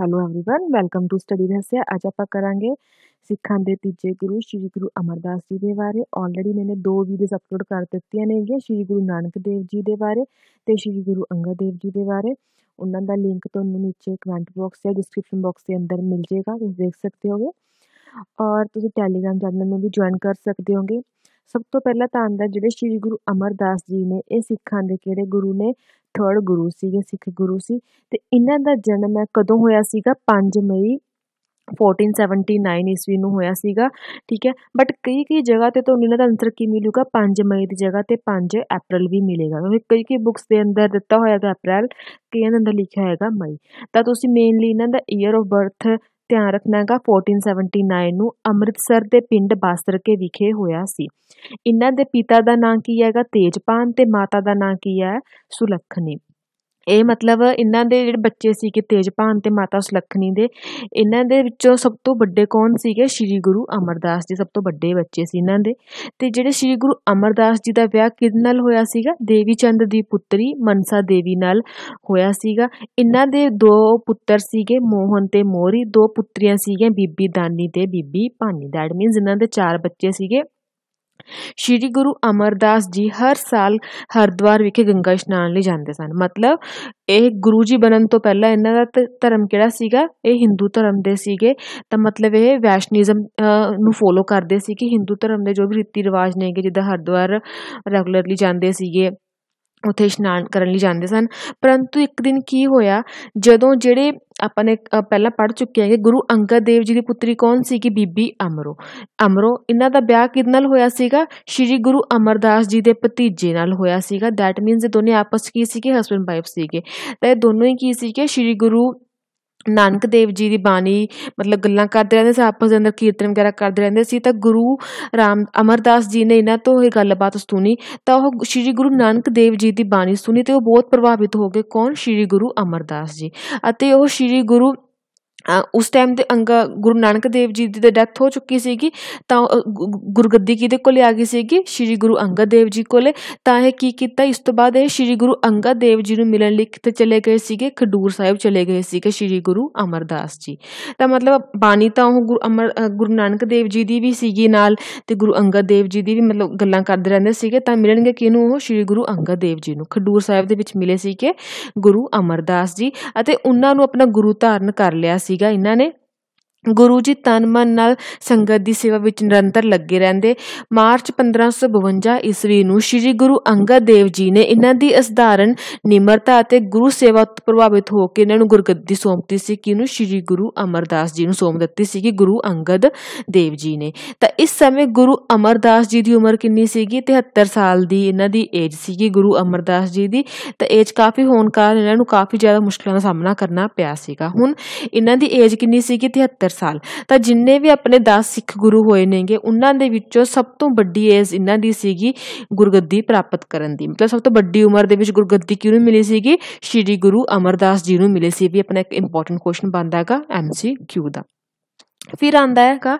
hello everyone welcome to study ਰਹੱਸਿਆ ਅੱਜ ਆਪਾਂ ਕਰਾਂਗੇ ਸਿੱਖਾਂ ਦੇ ਤੀਜੇ ਗੁਰੂ ਸ੍ਰੀ ਗੁਰੂ ਅਮਰਦਾਸ ਜੀ ਦੇ ਬਾਰੇ ਆਲਰੇਡੀ ਮੈਨੇ ਦੋ ਵੀਡੀਓਜ਼ ਅਪਲੋਡ ਕਰ ਦਿੱਤੀਆਂ ਨੇਗੀਆਂ ਸ੍ਰੀ ਗੁਰੂ ਨਾਨਕ ਦੇਵ ਜੀ ਦੇ ਬਾਰੇ ਤੇ ਸ੍ਰੀ ਗੁਰੂ ਅੰਗਦ ਦੇਵ ਜੀ ਦੇ ਬਾਰੇ ਉਹਨਾਂ ਦਾ ਲਿੰਕ ਤੁਹਾਨੂੰ ਨੀਚੇ ਕਮੈਂਟ ਬਾਕਸ ਜਾਂ ਡਿਸਕ੍ਰਿਪਸ਼ਨ ਬਾਕਸ ਦੇ ਅੰਦਰ ਮਿਲ ਜਾਏਗਾ ਤੁਸੀਂ ਦੇਖ ਸਕਦੇ ਹੋਗੇ ਔਰ ਤੁਸੀਂ ਟੈਲੀਗ੍ਰਾਮ ਚੈਨਲ ਨੂੰ ਵੀ ਜੁਆਇਨ ਕਰ ਸਕਦੇ ਹੋਗੇ ਸਭ ਤੋਂ ਪਹਿਲਾਂ ਤਾਂ ਆਂਦਾ ਜਿਹੜੇ ਸ੍ਰੀ ਗੁਰੂ ਅਮਰਦਾਸ ਜੀ ਨੇ ਇਹ ਸਿੱਖਾਂ ਦੇ ਕਿਹੜੇ ਗੁਰੂ ਨੇ ਥਰਡ ਗੁਰੂ ਸੀਗੇ ਸਿੱਖ ਗੁਰੂ ਸੀ ਤੇ ਇਹਨਾਂ ਦਾ ਜਨਮ ਹੈ ਕਦੋਂ ਹੋਇਆ ਸੀਗਾ 5 ਮਈ 1479 ਈਸਵੀ ਨੂੰ ਹੋਇਆ ਸੀਗਾ ਠੀਕ ਹੈ ਬਟ ਕਈ ਕਈ ਜਗ੍ਹਾ ਤੇ ਤੁਹਾਨੂੰ ਇਹਨਾਂ ਦਾ ਆਨਸਰ ਕੀ ਮਿਲੂਗਾ 5 ਮਈ ਦੀ ਜਗ੍ਹਾ ਤੇ 5 ਅਪ੍ਰੈਲ ਵੀ ਮਿਲੇਗਾ ਕਿਉਂਕਿ ਕਈ ਕਈ ਬੁੱਕਸ ਦੇ ਅੰਦਰ ਦਿੱਤਾ ਹੋਇਆ ਹੈਗਾ ਅਪ੍ਰੈਲ ਕਿ ਇਹਨਾਂ ਅੰਦਰ ਲਿਖਿਆ ਹੈਗਾ ਮਈ ਤਾਂ ਤੁਸੀਂ ਮੇਨਲੀ ਇਹਨਾਂ ਦਾ ਈਅਰ ਆਫ ਬਰਥ ਧਿਆਨ ਰੱਖਣਾ ਹੈਗਾ 1479 ਨੂੰ ਅੰਮ੍ਰਿਤਸਰ ਦੇ ਪਿੰਡ ਬਾਸਰਕੇ ਵਿਖੇ ਹੋਇਆ ਸੀ ਇਹਨਾਂ ਦੇ ਪਿਤਾ ਦਾ ਨਾਂ ਕੀ ਹੈਗਾ ਤੇਜਪਾਨ ਤੇ ਮਾਤਾ ਦਾ ਨਾਂ ਕੀ ਹੈ ਸੁਲੱਖਣੀ ਇਹ ਮਤਲਬ ਇਹਨਾਂ ਦੇ ਜਿਹੜੇ ਬੱਚੇ ਸੀ ਕਿ ਤੇਜਪਾਨ ਤੇ ਮਾਤਾ ਸੁਲਖਣੀ ਦੇ ਇਹਨਾਂ ਦੇ ਵਿੱਚੋਂ ਸਭ ਤੋਂ ਵੱਡੇ ਕੌਣ ਸੀਗੇ ਸ਼੍ਰੀ ਗੁਰੂ ਅਮਰਦਾਸ ਜੀ ਸਭ ਤੋਂ ਵੱਡੇ ਬੱਚੇ ਸੀ ਇਹਨਾਂ ਦੇ ਤੇ ਜਿਹੜੇ ਸ਼੍ਰੀ ਗੁਰੂ ਅਮਰਦਾਸ ਜੀ ਦਾ ਵਿਆਹ ਕਿਦ ਨਾਲ ਹੋਇਆ ਸੀਗਾ ਦੇਵੀ ਚੰਦ ਦੀ ਪੁੱਤਰੀ ਮਨਸਾ ਦੇਵੀ ਨਾਲ ਹੋਇਆ ਸੀਗਾ ਇਹਨਾਂ ਦੇ ਦੋ ਪੁੱਤਰ ਸੀਗੇ ਮੋਹਨ ਤੇ ਮੋਰੀ ਦੋ ਪੁੱਤਰੀਆਂ ਸੀਗੀਆਂ ਬੀਬੀ ਦਾਨੀ ਤੇ ਬੀਬੀ ਪਾਨੀ ਦੈਟ ਮੀਨਸ ਇਹਨਾਂ ਦੇ ਚਾਰ ਬੱਚੇ ਸੀਗੇ ਸ਼੍ਰੀ ਗੁਰੂ ਅਮਰਦਾਸ ਜੀ ਹਰ ਸਾਲ ਹਰਦੁਆਰ ਵਿਖੇ ਗੰਗਾ ਇਸ਼ਨਾਨ ਲਈ ਜਾਂਦੇ ਸਨ ਮਤਲਬ ਇਹ ਗੁਰੂ ਜੀ ਬਣਨ ਤੋਂ ਪਹਿਲਾਂ ਇਹਨਾਂ ਦਾ ਧਰਮ ਕਿਹੜਾ ਸੀਗਾ ਇਹ ਹਿੰਦੂ ਧਰਮ ਦੇ ਸੀਗੇ ਤਾਂ ਮਤਲਬ ਇਹ ਵੈਸ਼ਨਿਜ਼ਮ ਨੂੰ ਫੋਲੋ ਕਰਦੇ ਸੀ ਕਿ ਹਿੰਦੂ ਧਰਮ ਦੇ ਜੋ ਵੀ ਰੀਤੀ ਰਿਵਾਜ ਨੇਗੇ ਜਿੱਦਾਂ ਹਰਦੁਆਰ ਰੈਗੂਲਰਲੀ ਜਾਂਦੇ ਸੀਗੇ ਉੱਥੇ ਇਸ਼ਨਾਨ ਕਰਨ ਲਈ ਜਾਂਦੇ ਸਨ ਪਰੰਤੂ ਇੱਕ ਦਿਨ ਕੀ ਹੋਇਆ ਜਦੋਂ ਜਿਹੜੇ ਆਪਾਂ ਨੇ ਪਹਿਲਾਂ ਪੜ ਚੁੱਕੇ ਕਿ ਗੁਰੂ ਅੰਗਦ ਦੇਵ ਜੀ ਦੀ ਪੁੱਤਰੀ ਕੌਣ ਸੀ ਕਿ ਬੀਬੀ ਅਮਰੋ ਅਮਰੋ ਇਹਨਾਂ ਦਾ ਵਿਆਹ ਕਿਦ ਨਾਲ ਹੋਇਆ ਸੀਗਾ ਸ਼੍ਰੀ ਗੁਰੂ ਅਮਰਦਾਸ ਜੀ ਦੇ ਭਤੀਜੇ ਨਾਲ ਹੋਇਆ ਸੀਗਾ ਦੈਟ ਮੀਨਸ ਇਹ ਦੋਨੇ ਆਪਸ ਕੀ ਸੀਗੇ ਹਸਬੰਡ ਵਾਈਫ ਸੀਗੇ ਤਾਂ ਇਹ ਦੋਨੋਂ ਹੀ ਕੀ ਸੀਗੇ ਸ਼੍ਰੀ ਗੁਰੂ ਨਾਨਕ ਦੇਵ ਜੀ ਦੀ ਬਾਣੀ ਮਤਲਬ ਗੱਲਾਂ ਕਰਦੇ ਰਹਿੰਦੇ ਸੀ ਆਪਸ ਦੇ ਅੰਦਰ ਕੀਰਤਨ ਵਗੈਰਾ ਕਰਦੇ ਰਹਿੰਦੇ ਸੀ ਤਾਂ ਗੁਰੂ ਰਾਮ ਅਮਰਦਾਸ ਜੀ ਨੇ ਇਹਨਾਂ ਤੋਂ ਇਹ ਗੱਲਬਾਤ ਸੁਣੀ ਤਾਂ ਉਹ ਸ੍ਰੀ ਗੁਰੂ ਨਾਨਕ ਦੇਵ ਜੀ ਦੀ ਬਾਣੀ ਸੁਣੀ ਤੇ ਉਹ ਬਹੁਤ ਪ੍ਰਭਾਵਿਤ ਹੋ ਗਏ ਕੌਣ ਸ੍ਰੀ ਗੁਰੂ ਅਮਰਦਾਸ ਜੀ ਅਤੇ ਉਹ ਸ੍ਰੀ ਗੁਰੂ ਉਸ ਟਾਈਮ ਦੇ ਅੰਗ ਗੁਰੂ ਨਾਨਕ ਦੇਵ ਜੀ ਦੀ ਡੈਥ ਹੋ ਚੁੱਕੀ ਸੀਗੀ ਤਾਂ ਗੁਰਗੱਦੀ ਕਿਹਦੇ ਕੋਲ ਆ ਗਈ ਸੀਗੀ ਸ੍ਰੀ ਗੁਰੂ ਅੰਗਦ ਦੇਵ ਜੀ ਕੋਲੇ ਤਾਂ ਇਹ ਕੀ ਕੀਤਾ ਇਸ ਤੋਂ ਬਾਅਦ ਇਹ ਸ੍ਰੀ ਗੁਰੂ ਅੰਗਦ ਦੇਵ ਜੀ ਨੂੰ ਮਿਲਣ ਲਈ ਕਿੱਥੇ ਚਲੇ ਗਏ ਸੀਗੇ ਖਡੂਰ ਸਾਹਿਬ ਚਲੇ ਗਏ ਸੀਗੇ ਸ੍ਰੀ ਗੁਰੂ ਅਮਰਦਾਸ ਜੀ ਤਾਂ ਮਤਲਬ ਬਾਣੀ ਤਾਂ ਉਹ ਗੁਰੂ ਅਮਰ ਗੁਰੂ ਨਾਨਕ ਦੇਵ ਜੀ ਦੀ ਵੀ ਸੀਗੀ ਨਾਲ ਤੇ ਗੁਰੂ ਅੰਗਦ ਦੇਵ ਜੀ ਦੀ ਵੀ ਮਤਲਬ ਗੱਲਾਂ ਕਰਦੇ ਰਹਿੰਦੇ ਸੀਗੇ ਤਾਂ ਮਿਲਣਗੇ ਕਿਹਨੂੰ ਉਹ ਸ੍ਰੀ ਗੁਰੂ ਅੰਗਦ ਦੇਵ ਜੀ ਨੂੰ ਖਡੂਰ ਸਾਹਿਬ ਦੇ ਵਿੱਚ ਮਿਲੇ ਸੀਗੇ ਗੁਰੂ ਅਮਰਦਾਸ ਜੀ ਅਤੇ ਉਹਨਾਂ ਨੂੰ ਆਪਣਾ ਗੁਰੂ ਧਾਰਨ ਕਰ ਲਿਆ ಈಗ ಇನ್ನಾನೇ ਗੁਰੂ ਜੀ ਤਨ ਮਨ ਨਾਲ ਸੰਗਤ ਦੀ ਸੇਵਾ ਵਿੱਚ ਨਿਰੰਤਰ ਲੱਗੇ ਰਹਿੰਦੇ ਮਾਰਚ 1552 ਈਸਵੀ ਨੂੰ ਸ੍ਰੀ ਗੁਰੂ ਅੰਗਦ ਦੇਵ ਜੀ ਨੇ ਇਹਨਾਂ ਦੀ ਅਸਧਾਰਨ ਨਿਮਰਤਾ ਅਤੇ ਗੁਰੂ ਸੇਵਾ ਤੋਂ ਪ੍ਰਭਾਵਿਤ ਹੋ ਕੇ ਇਹਨਾਂ ਨੂੰ ਗੁਰਗੱਦੀ ਸੌਂਪਤੀ ਸੀ ਕਿ ਇਹਨੂੰ ਸ੍ਰੀ ਗੁਰੂ ਅਮਰਦਾਸ ਜੀ ਨੂੰ ਸੌਂਪ ਦਿੱਤੀ ਸੀ ਕਿ ਗੁਰੂ ਅੰਗਦ ਦੇਵ ਜੀ ਨੇ ਤਾਂ ਇਸ ਸਮੇਂ ਗੁਰੂ ਅਮਰਦਾਸ ਜੀ ਦੀ ਉਮਰ ਕਿੰਨੀ ਸੀਗੀ 73 ਸਾਲ ਦੀ ਇਹਨਾਂ ਦੀ ਏਜ ਸੀਗੀ ਗੁਰੂ ਅਮਰਦਾਸ ਜੀ ਦੀ ਤਾਂ ਏਜ ਕਾਫੀ ਹੋਣ ਕਾਰਨ ਇਹਨਾਂ ਨੂੰ ਕਾਫੀ ਜ਼ਿਆਦਾ ਮੁਸ਼ਕਲਾਂ ਦਾ ਸਾਹਮਣਾ ਕਰਨਾ ਪਿਆ ਸੀਗਾ ਹੁਣ ਇਹਨਾਂ ਦੀ ਏਜ ਕਿੰਨੀ ਸੀਗੀ 73 ਸਾਲ ਤਾਂ ਜਿੰਨੇ ਵੀ ਆਪਣੇ 10 ਸਿੱਖ ਗੁਰੂ ਹੋਏ ਨੇਗੇ ਉਹਨਾਂ ਦੇ ਵਿੱਚੋਂ ਸਭ ਤੋਂ ਵੱਡੀ ਏਜ ਇਹਨਾਂ ਦੀ ਸੀਗੀ ਗੁਰਗੱਦੀ ਪ੍ਰਾਪਤ ਕਰਨ ਦੀ ਮਤਲਬ ਸਭ ਤੋਂ ਵੱਡੀ ਉਮਰ ਦੇ ਵਿੱਚ ਗੁਰਗੱਦੀ ਕਿਉਂ ਨਹੀਂ ਮਿਲੀ ਸੀਗੀ ਸ਼੍ਰੀ ਗੁਰੂ ਅਮਰਦਾਸ ਜੀ ਨੂੰ ਮਿਲੀ ਸੀ ਵੀ ਆਪਣਾ ਇੱਕ ਇੰਪੋਰਟੈਂਟ ਕੁਐਸਚਨ ਬਣਦਾ ਹੈਗਾ ਐਮਸੀਕਿਊ ਦਾ ਫਿਰ ਆਂਦਾ ਹੈਗਾ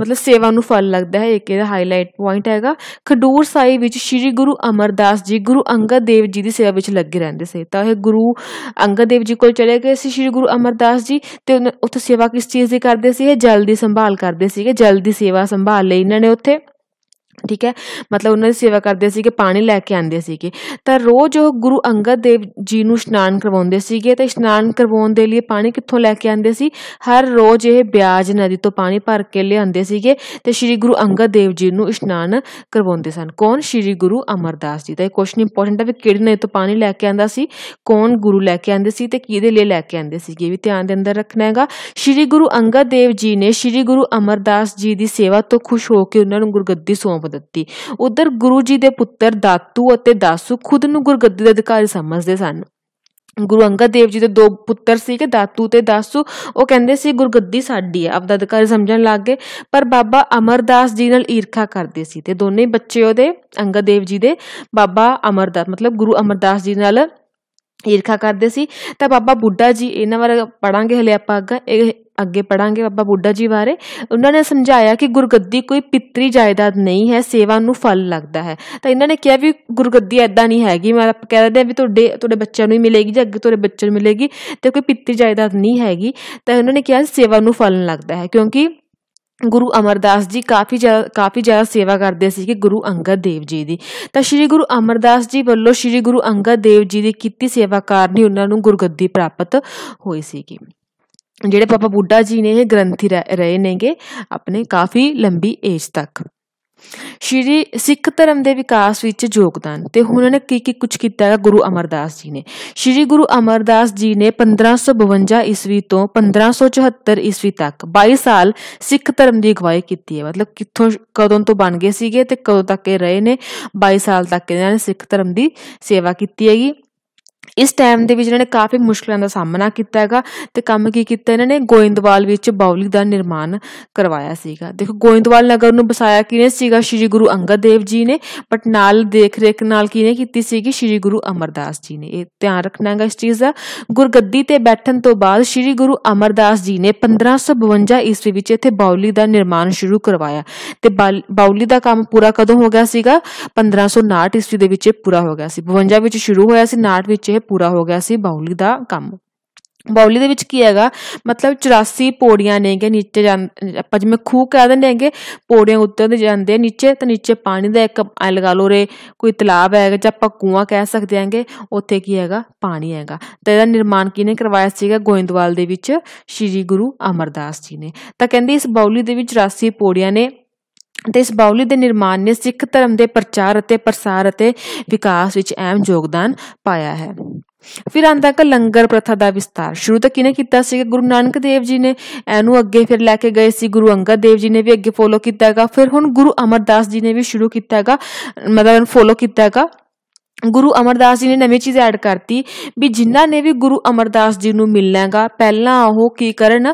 ਮਤਲਬ ਸੇਵਾ ਨੂੰ ਫਲ ਲੱਗਦਾ ਹੈ ਇੱਕ ਇਹਦਾ ਹਾਈਲਾਈਟ ਪੁਆਇੰਟ ਹੈਗਾ ਖਡੂਰ ਸਾਹਿਬ ਵਿੱਚ ਸ੍ਰੀ ਗੁਰੂ ਅਮਰਦਾਸ ਜੀ ਗੁਰੂ ਅੰਗਦ ਦੇਵ ਜੀ ਦੀ ਸੇਵਾ ਵਿੱਚ ਲੱਗੇ ਰਹਿੰਦੇ ਸੀ ਤਾਂ ਇਹ ਗੁਰੂ ਅੰਗਦ ਦੇਵ ਜੀ ਕੋਲ ਚਲੇ ਗਏ ਸੀ ਸ੍ਰੀ ਗੁਰੂ ਅਮਰਦਾਸ ਜੀ ਤੇ ਉੱਥੇ ਸੇਵਾ ਕਿਸ ਚੀਜ਼ ਦੀ ਕਰਦੇ ਸੀ ਇਹ ਜਲ ਦੀ ਸੰਭਾਲ ਕਰਦੇ ਸੀਗੇ ਜਲ ਦੀ ਸੇਵਾ ਸੰਭਾਲ ਲਈ ਇਹਨਾਂ ਨੇ ਉੱਥੇ ਠੀਕ ਹੈ ਮਤਲਬ ਉਹਨਾਂ ਦੀ ਸੇਵਾ ਕਰਦੇ ਸੀ ਕਿ ਪਾਣੀ ਲੈ ਕੇ ਆਉਂਦੇ ਸੀਗੇ ਤਾਂ ਰੋਜ਼ ਉਹ ਗੁਰੂ ਅੰਗਦ ਦੇਵ ਜੀ ਨੂੰ ਇਸ਼ਨਾਨ ਕਰਵਾਉਂਦੇ ਸੀਗੇ ਤੇ ਇਸ਼ਨਾਨ ਕਰਵਾਉਣ ਦੇ ਲਈ ਪਾਣੀ ਕਿੱਥੋਂ ਲੈ ਕੇ ਆਉਂਦੇ ਸੀ ਹਰ ਰੋਜ਼ ਇਹ ਬਿਆਜ ਨਦੀ ਤੋਂ ਪਾਣੀ ਭਰ ਕੇ ਲਿਆਉਂਦੇ ਸੀਗੇ ਤੇ ਸ੍ਰੀ ਗੁਰੂ ਅੰਗਦ ਦੇਵ ਜੀ ਨੂੰ ਇਸ਼ਨਾਨ ਕਰਵਾਉਂਦੇ ਸਨ ਕੌਣ ਸ੍ਰੀ ਗੁਰੂ ਅਮਰਦਾਸ ਜੀ ਦਾ ਇਹ ਕੁਐਸਚਨ ਇੰਪੋਰਟੈਂਟ ਹੈ ਵੀ ਕਿਹੜੇ ਨੇ ਤੋਂ ਪਾਣੀ ਲੈ ਕੇ ਆਂਦਾ ਸੀ ਕੌਣ ਗੁਰੂ ਲੈ ਕੇ ਆਂਦੇ ਸੀ ਤੇ ਕਿਹਦੇ ਲਈ ਲੈ ਕੇ ਆਂਦੇ ਸੀ ਇਹ ਵੀ ਧਿਆਨ ਦੇ ਅੰਦਰ ਰੱਖਣਾ ਹੈਗਾ ਸ੍ਰੀ ਗੁਰੂ ਅੰਗਦ ਦੇਵ ਜੀ ਨੇ ਸ੍ਰੀ ਗੁਰੂ ਅਮਰਦਾਸ ਜੀ ਦੀ ਸੇਵਾ ਤੋਂ ਖੁਸ਼ ਹੋ ਕੇ ਉਹਨਾਂ ਨੂੰ ਗੁਰਗੱਦੀ ਸੌਂਪ ਸੌਂਪ ਦਿੱਤੀ ਉਧਰ ਗੁਰੂ ਜੀ ਦੇ ਪੁੱਤਰ ਦਾਤੂ ਅਤੇ ਦਾਸੂ ਖੁਦ ਨੂੰ ਗੁਰਗੱਦੀ ਦੇ ਅਧਿਕਾਰੀ ਸਮਝਦੇ ਸਨ ਗੁਰੂ ਅੰਗਦ ਦੇਵ ਜੀ ਦੇ ਦੋ ਪੁੱਤਰ ਸੀ ਕਿ ਦਾਤੂ ਤੇ ਦਾਸੂ ਉਹ ਕਹਿੰਦੇ ਸੀ ਗੁਰਗੱਦੀ ਸਾਡੀ ਹੈ ਆਪਦਾ ਅਧਿਕਾਰ ਸਮਝਣ ਲੱਗ ਗਏ ਪਰ ਬਾਬਾ ਅਮਰਦਾਸ ਜੀ ਨਾਲ ਈਰਖਾ ਕਰਦੇ ਸੀ ਤੇ ਦੋਨੇ ਬੱਚੇ ਉਹਦੇ ਅੰਗਦ ਦੇਵ ਜੀ ਦੇ ਬਾਬਾ ਅਮਰਦਾਸ ਮਤਲਬ ਗੁਰੂ ਅਮਰਦਾਸ ਜੀ ਨਾਲ ਈਰਖਾ ਕਰਦੇ ਸੀ ਤਾਂ ਬਾਬਾ ਬੁੱਢਾ ਜੀ ਇਹਨਾਂ ਵਾਰ ਪੜਾਂਗੇ ਹਲੇ ਆਪਾਂ ਅੱਗਾ ਇਹ ਅੱਗੇ ਪੜਾਂਗੇ ਬਾਬਾ ਬੁੱਢਾ ਜੀ ਬਾਰੇ ਉਹਨਾਂ ਨੇ ਸਮਝਾਇਆ ਕਿ ਗੁਰਗੱਦੀ ਕੋਈ ਪਿਤਰੀ ਜਾਇਦਾਦ ਨਹੀਂ ਹੈ ਸੇਵਾ ਨੂੰ ਫਲ ਲੱਗਦਾ ਹੈ ਤਾਂ ਇਹਨਾਂ ਨੇ ਕਿਹਾ ਵੀ ਗੁਰਗੱਦੀ ਐਦਾਂ ਨਹੀਂ ਹੈਗੀ ਮੈਂ ਆਪ ਕਹਿ ਦਿੰਦੇ ਵੀ ਤੁਹਾਡੇ ਤੁਹਾਡੇ ਬੱਚਿਆਂ ਨੂੰ ਹੀ ਮਿਲੇਗੀ ਜਾਂ ਅੱਗੇ ਤੁਹਾਡੇ ਬੱਚੇ ਨੂੰ ਮਿਲੇਗੀ ਤੇ ਕੋਈ ਪਿਤਰੀ ਜਾਇਦਾਦ ਨਹੀਂ ਹੈਗੀ ਤਾਂ ਉਹਨਾਂ ਨੇ ਕਿਹਾ ਸੇਵਾ ਨੂੰ ਫਲ ਲੱਗਦਾ ਹੈ ਕਿਉਂਕਿ ਗੁਰੂ ਅਮਰਦਾਸ ਜੀ ਕਾਫੀ ਜ਼ਿਆਦਾ ਕਾਫੀ ਜ਼ਿਆਦਾ ਸੇਵਾ ਕਰਦੇ ਸੀ ਕਿ ਗੁਰੂ ਅੰਗਦ ਦੇਵ ਜੀ ਦੀ ਤਾਂ ਸ੍ਰੀ ਗੁਰੂ ਅਮਰਦਾਸ ਜੀ ਵੱਲੋਂ ਸ੍ਰੀ ਗੁਰੂ ਅੰਗਦ ਦੇਵ ਜੀ ਦੀ ਕੀਤੀ ਸੇਵਾ ਕਾਰਨ ਹੀ ਉਹਨਾਂ ਨੂੰ ਗੁਰਗੱਦੀ ਪ੍ਰਾਪਤ ਹੋਈ ਸੀਗੀ ਜਿਹੜੇ ਪਾਪਾ ਬੁੱਢਾ ਜੀ ਨੇ ਇਹ ਗ੍ਰੰਥੀ ਰਹੇ ਨੇਗੇ ਆਪਣੇ ਕਾਫੀ ਲੰਬੀ ਏਜ ਤੱਕ ਸ਼੍ਰੀ ਸਿੱਖ ਧਰਮ ਦੇ ਵਿਕਾਸ ਵਿੱਚ ਯੋਗਦਾਨ ਤੇ ਹੁਣ ਉਹਨੇ ਕੀ ਕੀ ਕੁਝ ਕੀਤਾ ਹੈ ਗੁਰੂ ਅਮਰਦਾਸ ਜੀ ਨੇ ਸ਼੍ਰੀ ਗੁਰੂ ਅਮਰਦਾਸ ਜੀ ਨੇ 1552 ਈਸਵੀ ਤੋਂ 1574 ਈਸਵੀ ਤੱਕ 22 ਸਾਲ ਸਿੱਖ ਧਰਮ ਦੀ ਅਗਵਾਈ ਕੀਤੀ ਹੈ ਮਤਲਬ ਕਿੱਥੋਂ ਕਦੋਂ ਤੋਂ ਬਣ ਗਏ ਸੀਗੇ ਤੇ ਕਦੋਂ ਤੱਕ ਇਹ ਰਹੇ ਨੇ 22 ਸਾਲ ਤੱਕ ਇਹਨਾਂ ਨੇ ਸਿੱਖ ਧਰਮ ਦੀ ਸੇਵਾ ਕੀਤੀ ਹੈਗੀ ਇਸ ਟਾਈਮ ਦੇ ਵਿੱਚ ਇਹਨਾਂ ਨੇ ਕਾਫੀ ਮੁਸ਼ਕਲਾਂ ਦਾ ਸਾਹਮਣਾ ਕੀਤਾ ਹੈਗਾ ਤੇ ਕੰਮ ਕੀ ਕੀਤਾ ਇਹਨਾਂ ਨੇ ਗੋਇੰਦਵਾਲ ਵਿੱਚ ਬਾਉਲੀ ਦਾ ਨਿਰਮਾਣ ਕਰਵਾਇਆ ਸੀਗਾ ਦੇਖੋ ਗੋਇੰਦਵਾਲ ਨਗਰ ਨੂੰ ਬਸਾਇਆ ਕਿਨੇ ਸੀਗਾ ਸ੍ਰੀ ਗੁਰੂ ਅੰਗਦ ਦੇਵ ਜੀ ਨੇ ਬਟ ਨਾਲ ਦੇਖ ਰੇਖ ਨਾਲ ਕਿਨੇ ਕੀਤੀ ਸੀਗੀ ਸ੍ਰੀ ਗੁਰੂ ਅਮਰਦਾਸ ਜੀ ਨੇ ਇਹ ਧਿਆਨ ਰੱਖਣਾ ਹੈਗਾ ਇਸ ਚੀਜ਼ ਦਾ ਗੁਰਗੱਦੀ ਤੇ ਬੈਠਣ ਤੋਂ ਬਾਅਦ ਸ੍ਰੀ ਗੁਰੂ ਅਮਰਦਾਸ ਜੀ ਨੇ 1552 ਈਸਵੀ ਵਿੱਚ ਇੱਥੇ ਬਾਉਲੀ ਦਾ ਨਿਰਮਾਣ ਸ਼ੁਰੂ ਕਰਵਾਇਆ ਤੇ ਬਾਉਲੀ ਦਾ ਕੰਮ ਪੂਰਾ ਕਦੋਂ ਹੋ ਗਿਆ ਸੀਗਾ 1559 ਈਸਵੀ ਦੇ ਵਿੱਚ ਪੂਰਾ ਹੋ ਗਿਆ ਸੀ 52 ਵਿੱਚ ਸ਼ੁਰੂ ਹੋਇਆ ਸੀ 59 ਵਿੱਚ ਇਹ ਪੂਰਾ ਹੋ ਗਿਆ ਸੀ ਬਾਉਲੀ ਦਾ ਕੰਮ ਬਾਉਲੀ ਦੇ ਵਿੱਚ ਕੀ ਹੈਗਾ ਮਤਲਬ 84 ਪੌੜੀਆਂ ਨੇ ਕਿ ਨੀਚੇ ਆਪਾਂ ਜਿਵੇਂ ਖੂਹ ਕਹਿ ਦਿੰਦੇ ਹਾਂਗੇ ਪੌੜੀਆਂ ਉੱਤੇ ਦੇ ਜਾਂਦੇ ਆ ਨੀਚੇ ਤੇ ਨੀਚੇ ਪਾਣੀ ਦਾ ਇੱਕ ਐ ਲਗਾ ਲੋ ਰੇ ਕੋਈ ਤਲਾਬ ਹੈਗਾ ਜਾਂ ਆਪਾਂ ਕੂਆ ਕਹਿ ਸਕਦੇ ਹਾਂਗੇ ਉੱਥੇ ਕੀ ਹੈਗਾ ਪਾਣੀ ਹੈਗਾ ਤੇ ਇਹਦਾ ਨਿਰਮਾਣ ਕਿਹਨੇ ਕਰਵਾਇਆ ਸੀਗਾ ਗੋਇੰਦਵਾਲ ਦੇ ਵਿੱਚ ਸ੍ਰੀ ਗੁਰੂ ਅਮਰਦਾਸ ਜੀ ਨੇ ਤਾਂ ਕਹਿੰਦੇ ਇਸ ਬਾਉਲੀ ਦੇ ਵਿੱਚ 84 ਪੌੜੀਆਂ ਨੇ ਤੇ ਇਸ ਬਾਉਲੀ ਦੇ ਨਿਰਮਾਣ ਨੇ ਸਿੱਖ ਧਰਮ ਦੇ ਪ੍ਰਚਾਰ ਅਤੇ ਪ੍ਰਸਾਰ ਅਤੇ ਵਿਕਾਸ ਵਿੱਚ ਅਹਿਮ ਯੋਗਦਾਨ ਪਾਇਆ ਹੈ ਫਿਰ ਆਂਦਾ ਕਿ ਲੰਗਰ ਪ੍ਰਥਾ ਦਾ ਵਿਸਤਾਰ ਸ਼ੁਰੂ ਤਾਂ ਕਿਨੇ ਕੀਤਾ ਸੀ ਗੁਰੂ ਨਾਨਕ ਦੇਵ ਜੀ ਨੇ ਇਹਨੂੰ ਅੱਗੇ ਫਿਰ ਲੈ ਕੇ ਗਏ ਸੀ ਗੁਰੂ ਅੰਗਦ ਦੇਵ ਜੀ ਨੇ ਵੀ ਅੱਗੇ ਫੋਲੋ ਕੀਤਾਗਾ ਫਿਰ ਹੁਣ ਗੁਰੂ ਅਮਰਦਾਸ ਜੀ ਨੇ ਵੀ ਸ਼ੁਰੂ ਕੀਤਾਗਾ ਮਤਲਬ ਫੋਲੋ ਕੀਤਾਗਾ ਗੁਰੂ ਅਮਰਦਾਸ ਜੀ ਨੇ ਨਵੀਂ ਚੀਜ਼ ਐਡ ਕਰਤੀ ਵੀ ਜਿਨ੍ਹਾਂ ਨੇ ਵੀ ਗੁਰੂ ਅਮਰਦਾਸ ਜੀ ਨੂੰ ਮਿਲਣਾਗਾ ਪਹਿਲਾਂ ਉਹ ਕੀ ਕਰਨ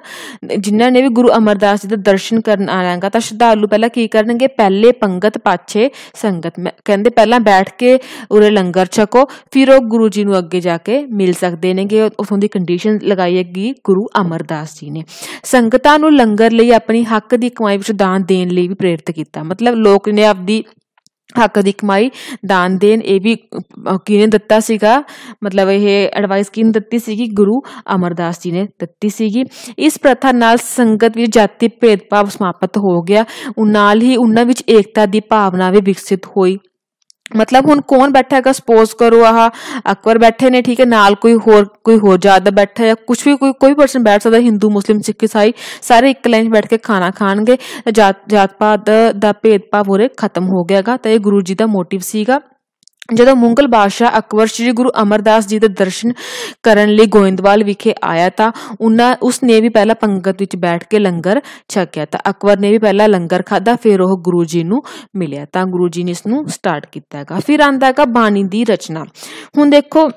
ਜਿਨ੍ਹਾਂ ਨੇ ਵੀ ਗੁਰੂ ਅਮਰਦਾਸ ਜੀ ਦਾ ਦਰਸ਼ਨ ਕਰਨ ਆਣਾਗਾ ਤਾਂ ਸ਼ਰਧਾਲੂ ਪਹਿਲਾਂ ਕੀ ਕਰਨਗੇ ਪਹਿਲੇ ਪੰਗਤ ਪਾਛੇ ਸੰਗਤ ਕਹਿੰਦੇ ਪਹਿਲਾਂ ਬੈਠ ਕੇ ਉਰੇ ਲੰਗਰ ਛਕੋ ਫਿਰ ਉਹ ਗੁਰੂ ਜੀ ਨੂੰ ਅੱਗੇ ਜਾ ਕੇ ਮਿਲ ਸਕਦੇ ਨੇਗੇ ਉਥੋਂ ਦੀ ਕੰਡੀਸ਼ਨ ਲਗਾਈ ਹੈਗੀ ਗੁਰੂ ਅਮਰਦਾਸ ਜੀ ਨੇ ਸੰਗਤਾਂ ਨੂੰ ਲੰਗਰ ਲਈ ਆਪਣੀ ਹੱਕ ਦੀ ਕਮਾਈ ਵਿੱਚ ਦਾਨ ਦੇਣ ਲਈ ਵੀ ਪ੍ਰੇਰਿਤ ਕੀਤਾ ਮਤਲਬ ਲੋਕ ਨੇ ਆਪਦੀ ਹੱਕ ਦੀ ਕਮਾਈ ਦਾਨ ਦੇਣ ਇਹ ਵੀ ਕਿਹਨੇ ਦਿੱਤਾ ਸੀਗਾ ਮਤਲਬ ਇਹ ਐਡਵਾਈਸ ਕਿਹਨੇ ਦਿੱਤੀ ਸੀਗੀ ਗੁਰੂ ਅਮਰਦਾਸ ਜੀ ਨੇ ਦਿੱਤੀ ਸੀਗੀ ਇਸ ਪ੍ਰਥਾ ਨਾਲ ਸੰਗਤ ਵਿੱਚ ਜਾਤੀ ਭੇਦਭਾਵ ਸਮਾਪਤ ਹੋ ਗਿਆ ਉਹ ਨਾਲ ਹੀ ਉਹਨਾਂ ਵਿੱਚ ਏਕਤਾ ਦੀ ਭਾਵਨਾ ਵੀ ਵਿਕਸਿਤ ਹੋਈ ਮਤਲਬ ਹੁਣ ਕੌਣ ਬੈਠਾ ਹੈਗਾ ਸਪੋਜ਼ ਕਰੋ ਆਹ ਅਕਬਰ ਬੈਠੇ ਨੇ ਠੀਕ ਹੈ ਨਾਲ ਕੋਈ ਹੋਰ ਕੋਈ ਹੋਰ ਜ਼ਿਆਦਾ ਬੈਠਾ ਹੈ ਕੁਝ ਵੀ ਕੋਈ ਕੋਈ ਪਰਸਨ ਬੈਠ ਸਕਦਾ ਹਿੰਦੂ ਮੁਸਲਿਮ ਸਿੱਖ ਈਸਾਈ ਸਾਰੇ ਇੱਕ ਲਾਈਨ ਬੈਠ ਕੇ ਖਾਣਾ ਖਾਣਗੇ ਜਾਤ ਜਾਤ ਪਾਤ ਦਾ ਭੇਦਭਾਵ ਉਰੇ ਖਤਮ ਹੋ ਗਿਆਗਾ ਤਾਂ ਇਹ ਗੁਰੂ ਜੀ ਦਾ ਮੋਟਿਵ ਸੀਗਾ ਜਦੋਂ ਮੁਗਲ ਬਾਦਸ਼ਾਹ ਅਕਬਰ ਸ੍ਰੀ ਗੁਰੂ ਅਮਰਦਾਸ ਜੀ ਦੇ ਦਰਸ਼ਨ ਕਰਨ ਲਈ ਗੋਇੰਦਵਾਲ ਵਿਖੇ ਆਇਆ ਤਾਂ ਉਹਨਾਂ ਉਸ ਨੇ ਵੀ ਪਹਿਲਾਂ ਪੰਗਤ ਵਿੱਚ ਬੈਠ ਕੇ ਲੰਗਰ ਛਕਿਆ ਤਾਂ ਅਕਬਰ ਨੇ ਵੀ ਪਹਿਲਾਂ ਲੰਗਰ ਖਾਦਾ ਫਿਰ ਉਹ ਗੁਰੂ ਜੀ ਨੂੰ ਮਿਲਿਆ ਤਾਂ ਗੁਰੂ ਜੀ ਨੇ ਇਸ ਨੂੰ ਸਟਾਰਟ ਕੀਤਾਗਾ ਫਿਰ ਆਂਦਾਗਾ ਬਾਣੀ ਦੀ ਰਚਨਾ ਹੁਣ ਦੇਖੋ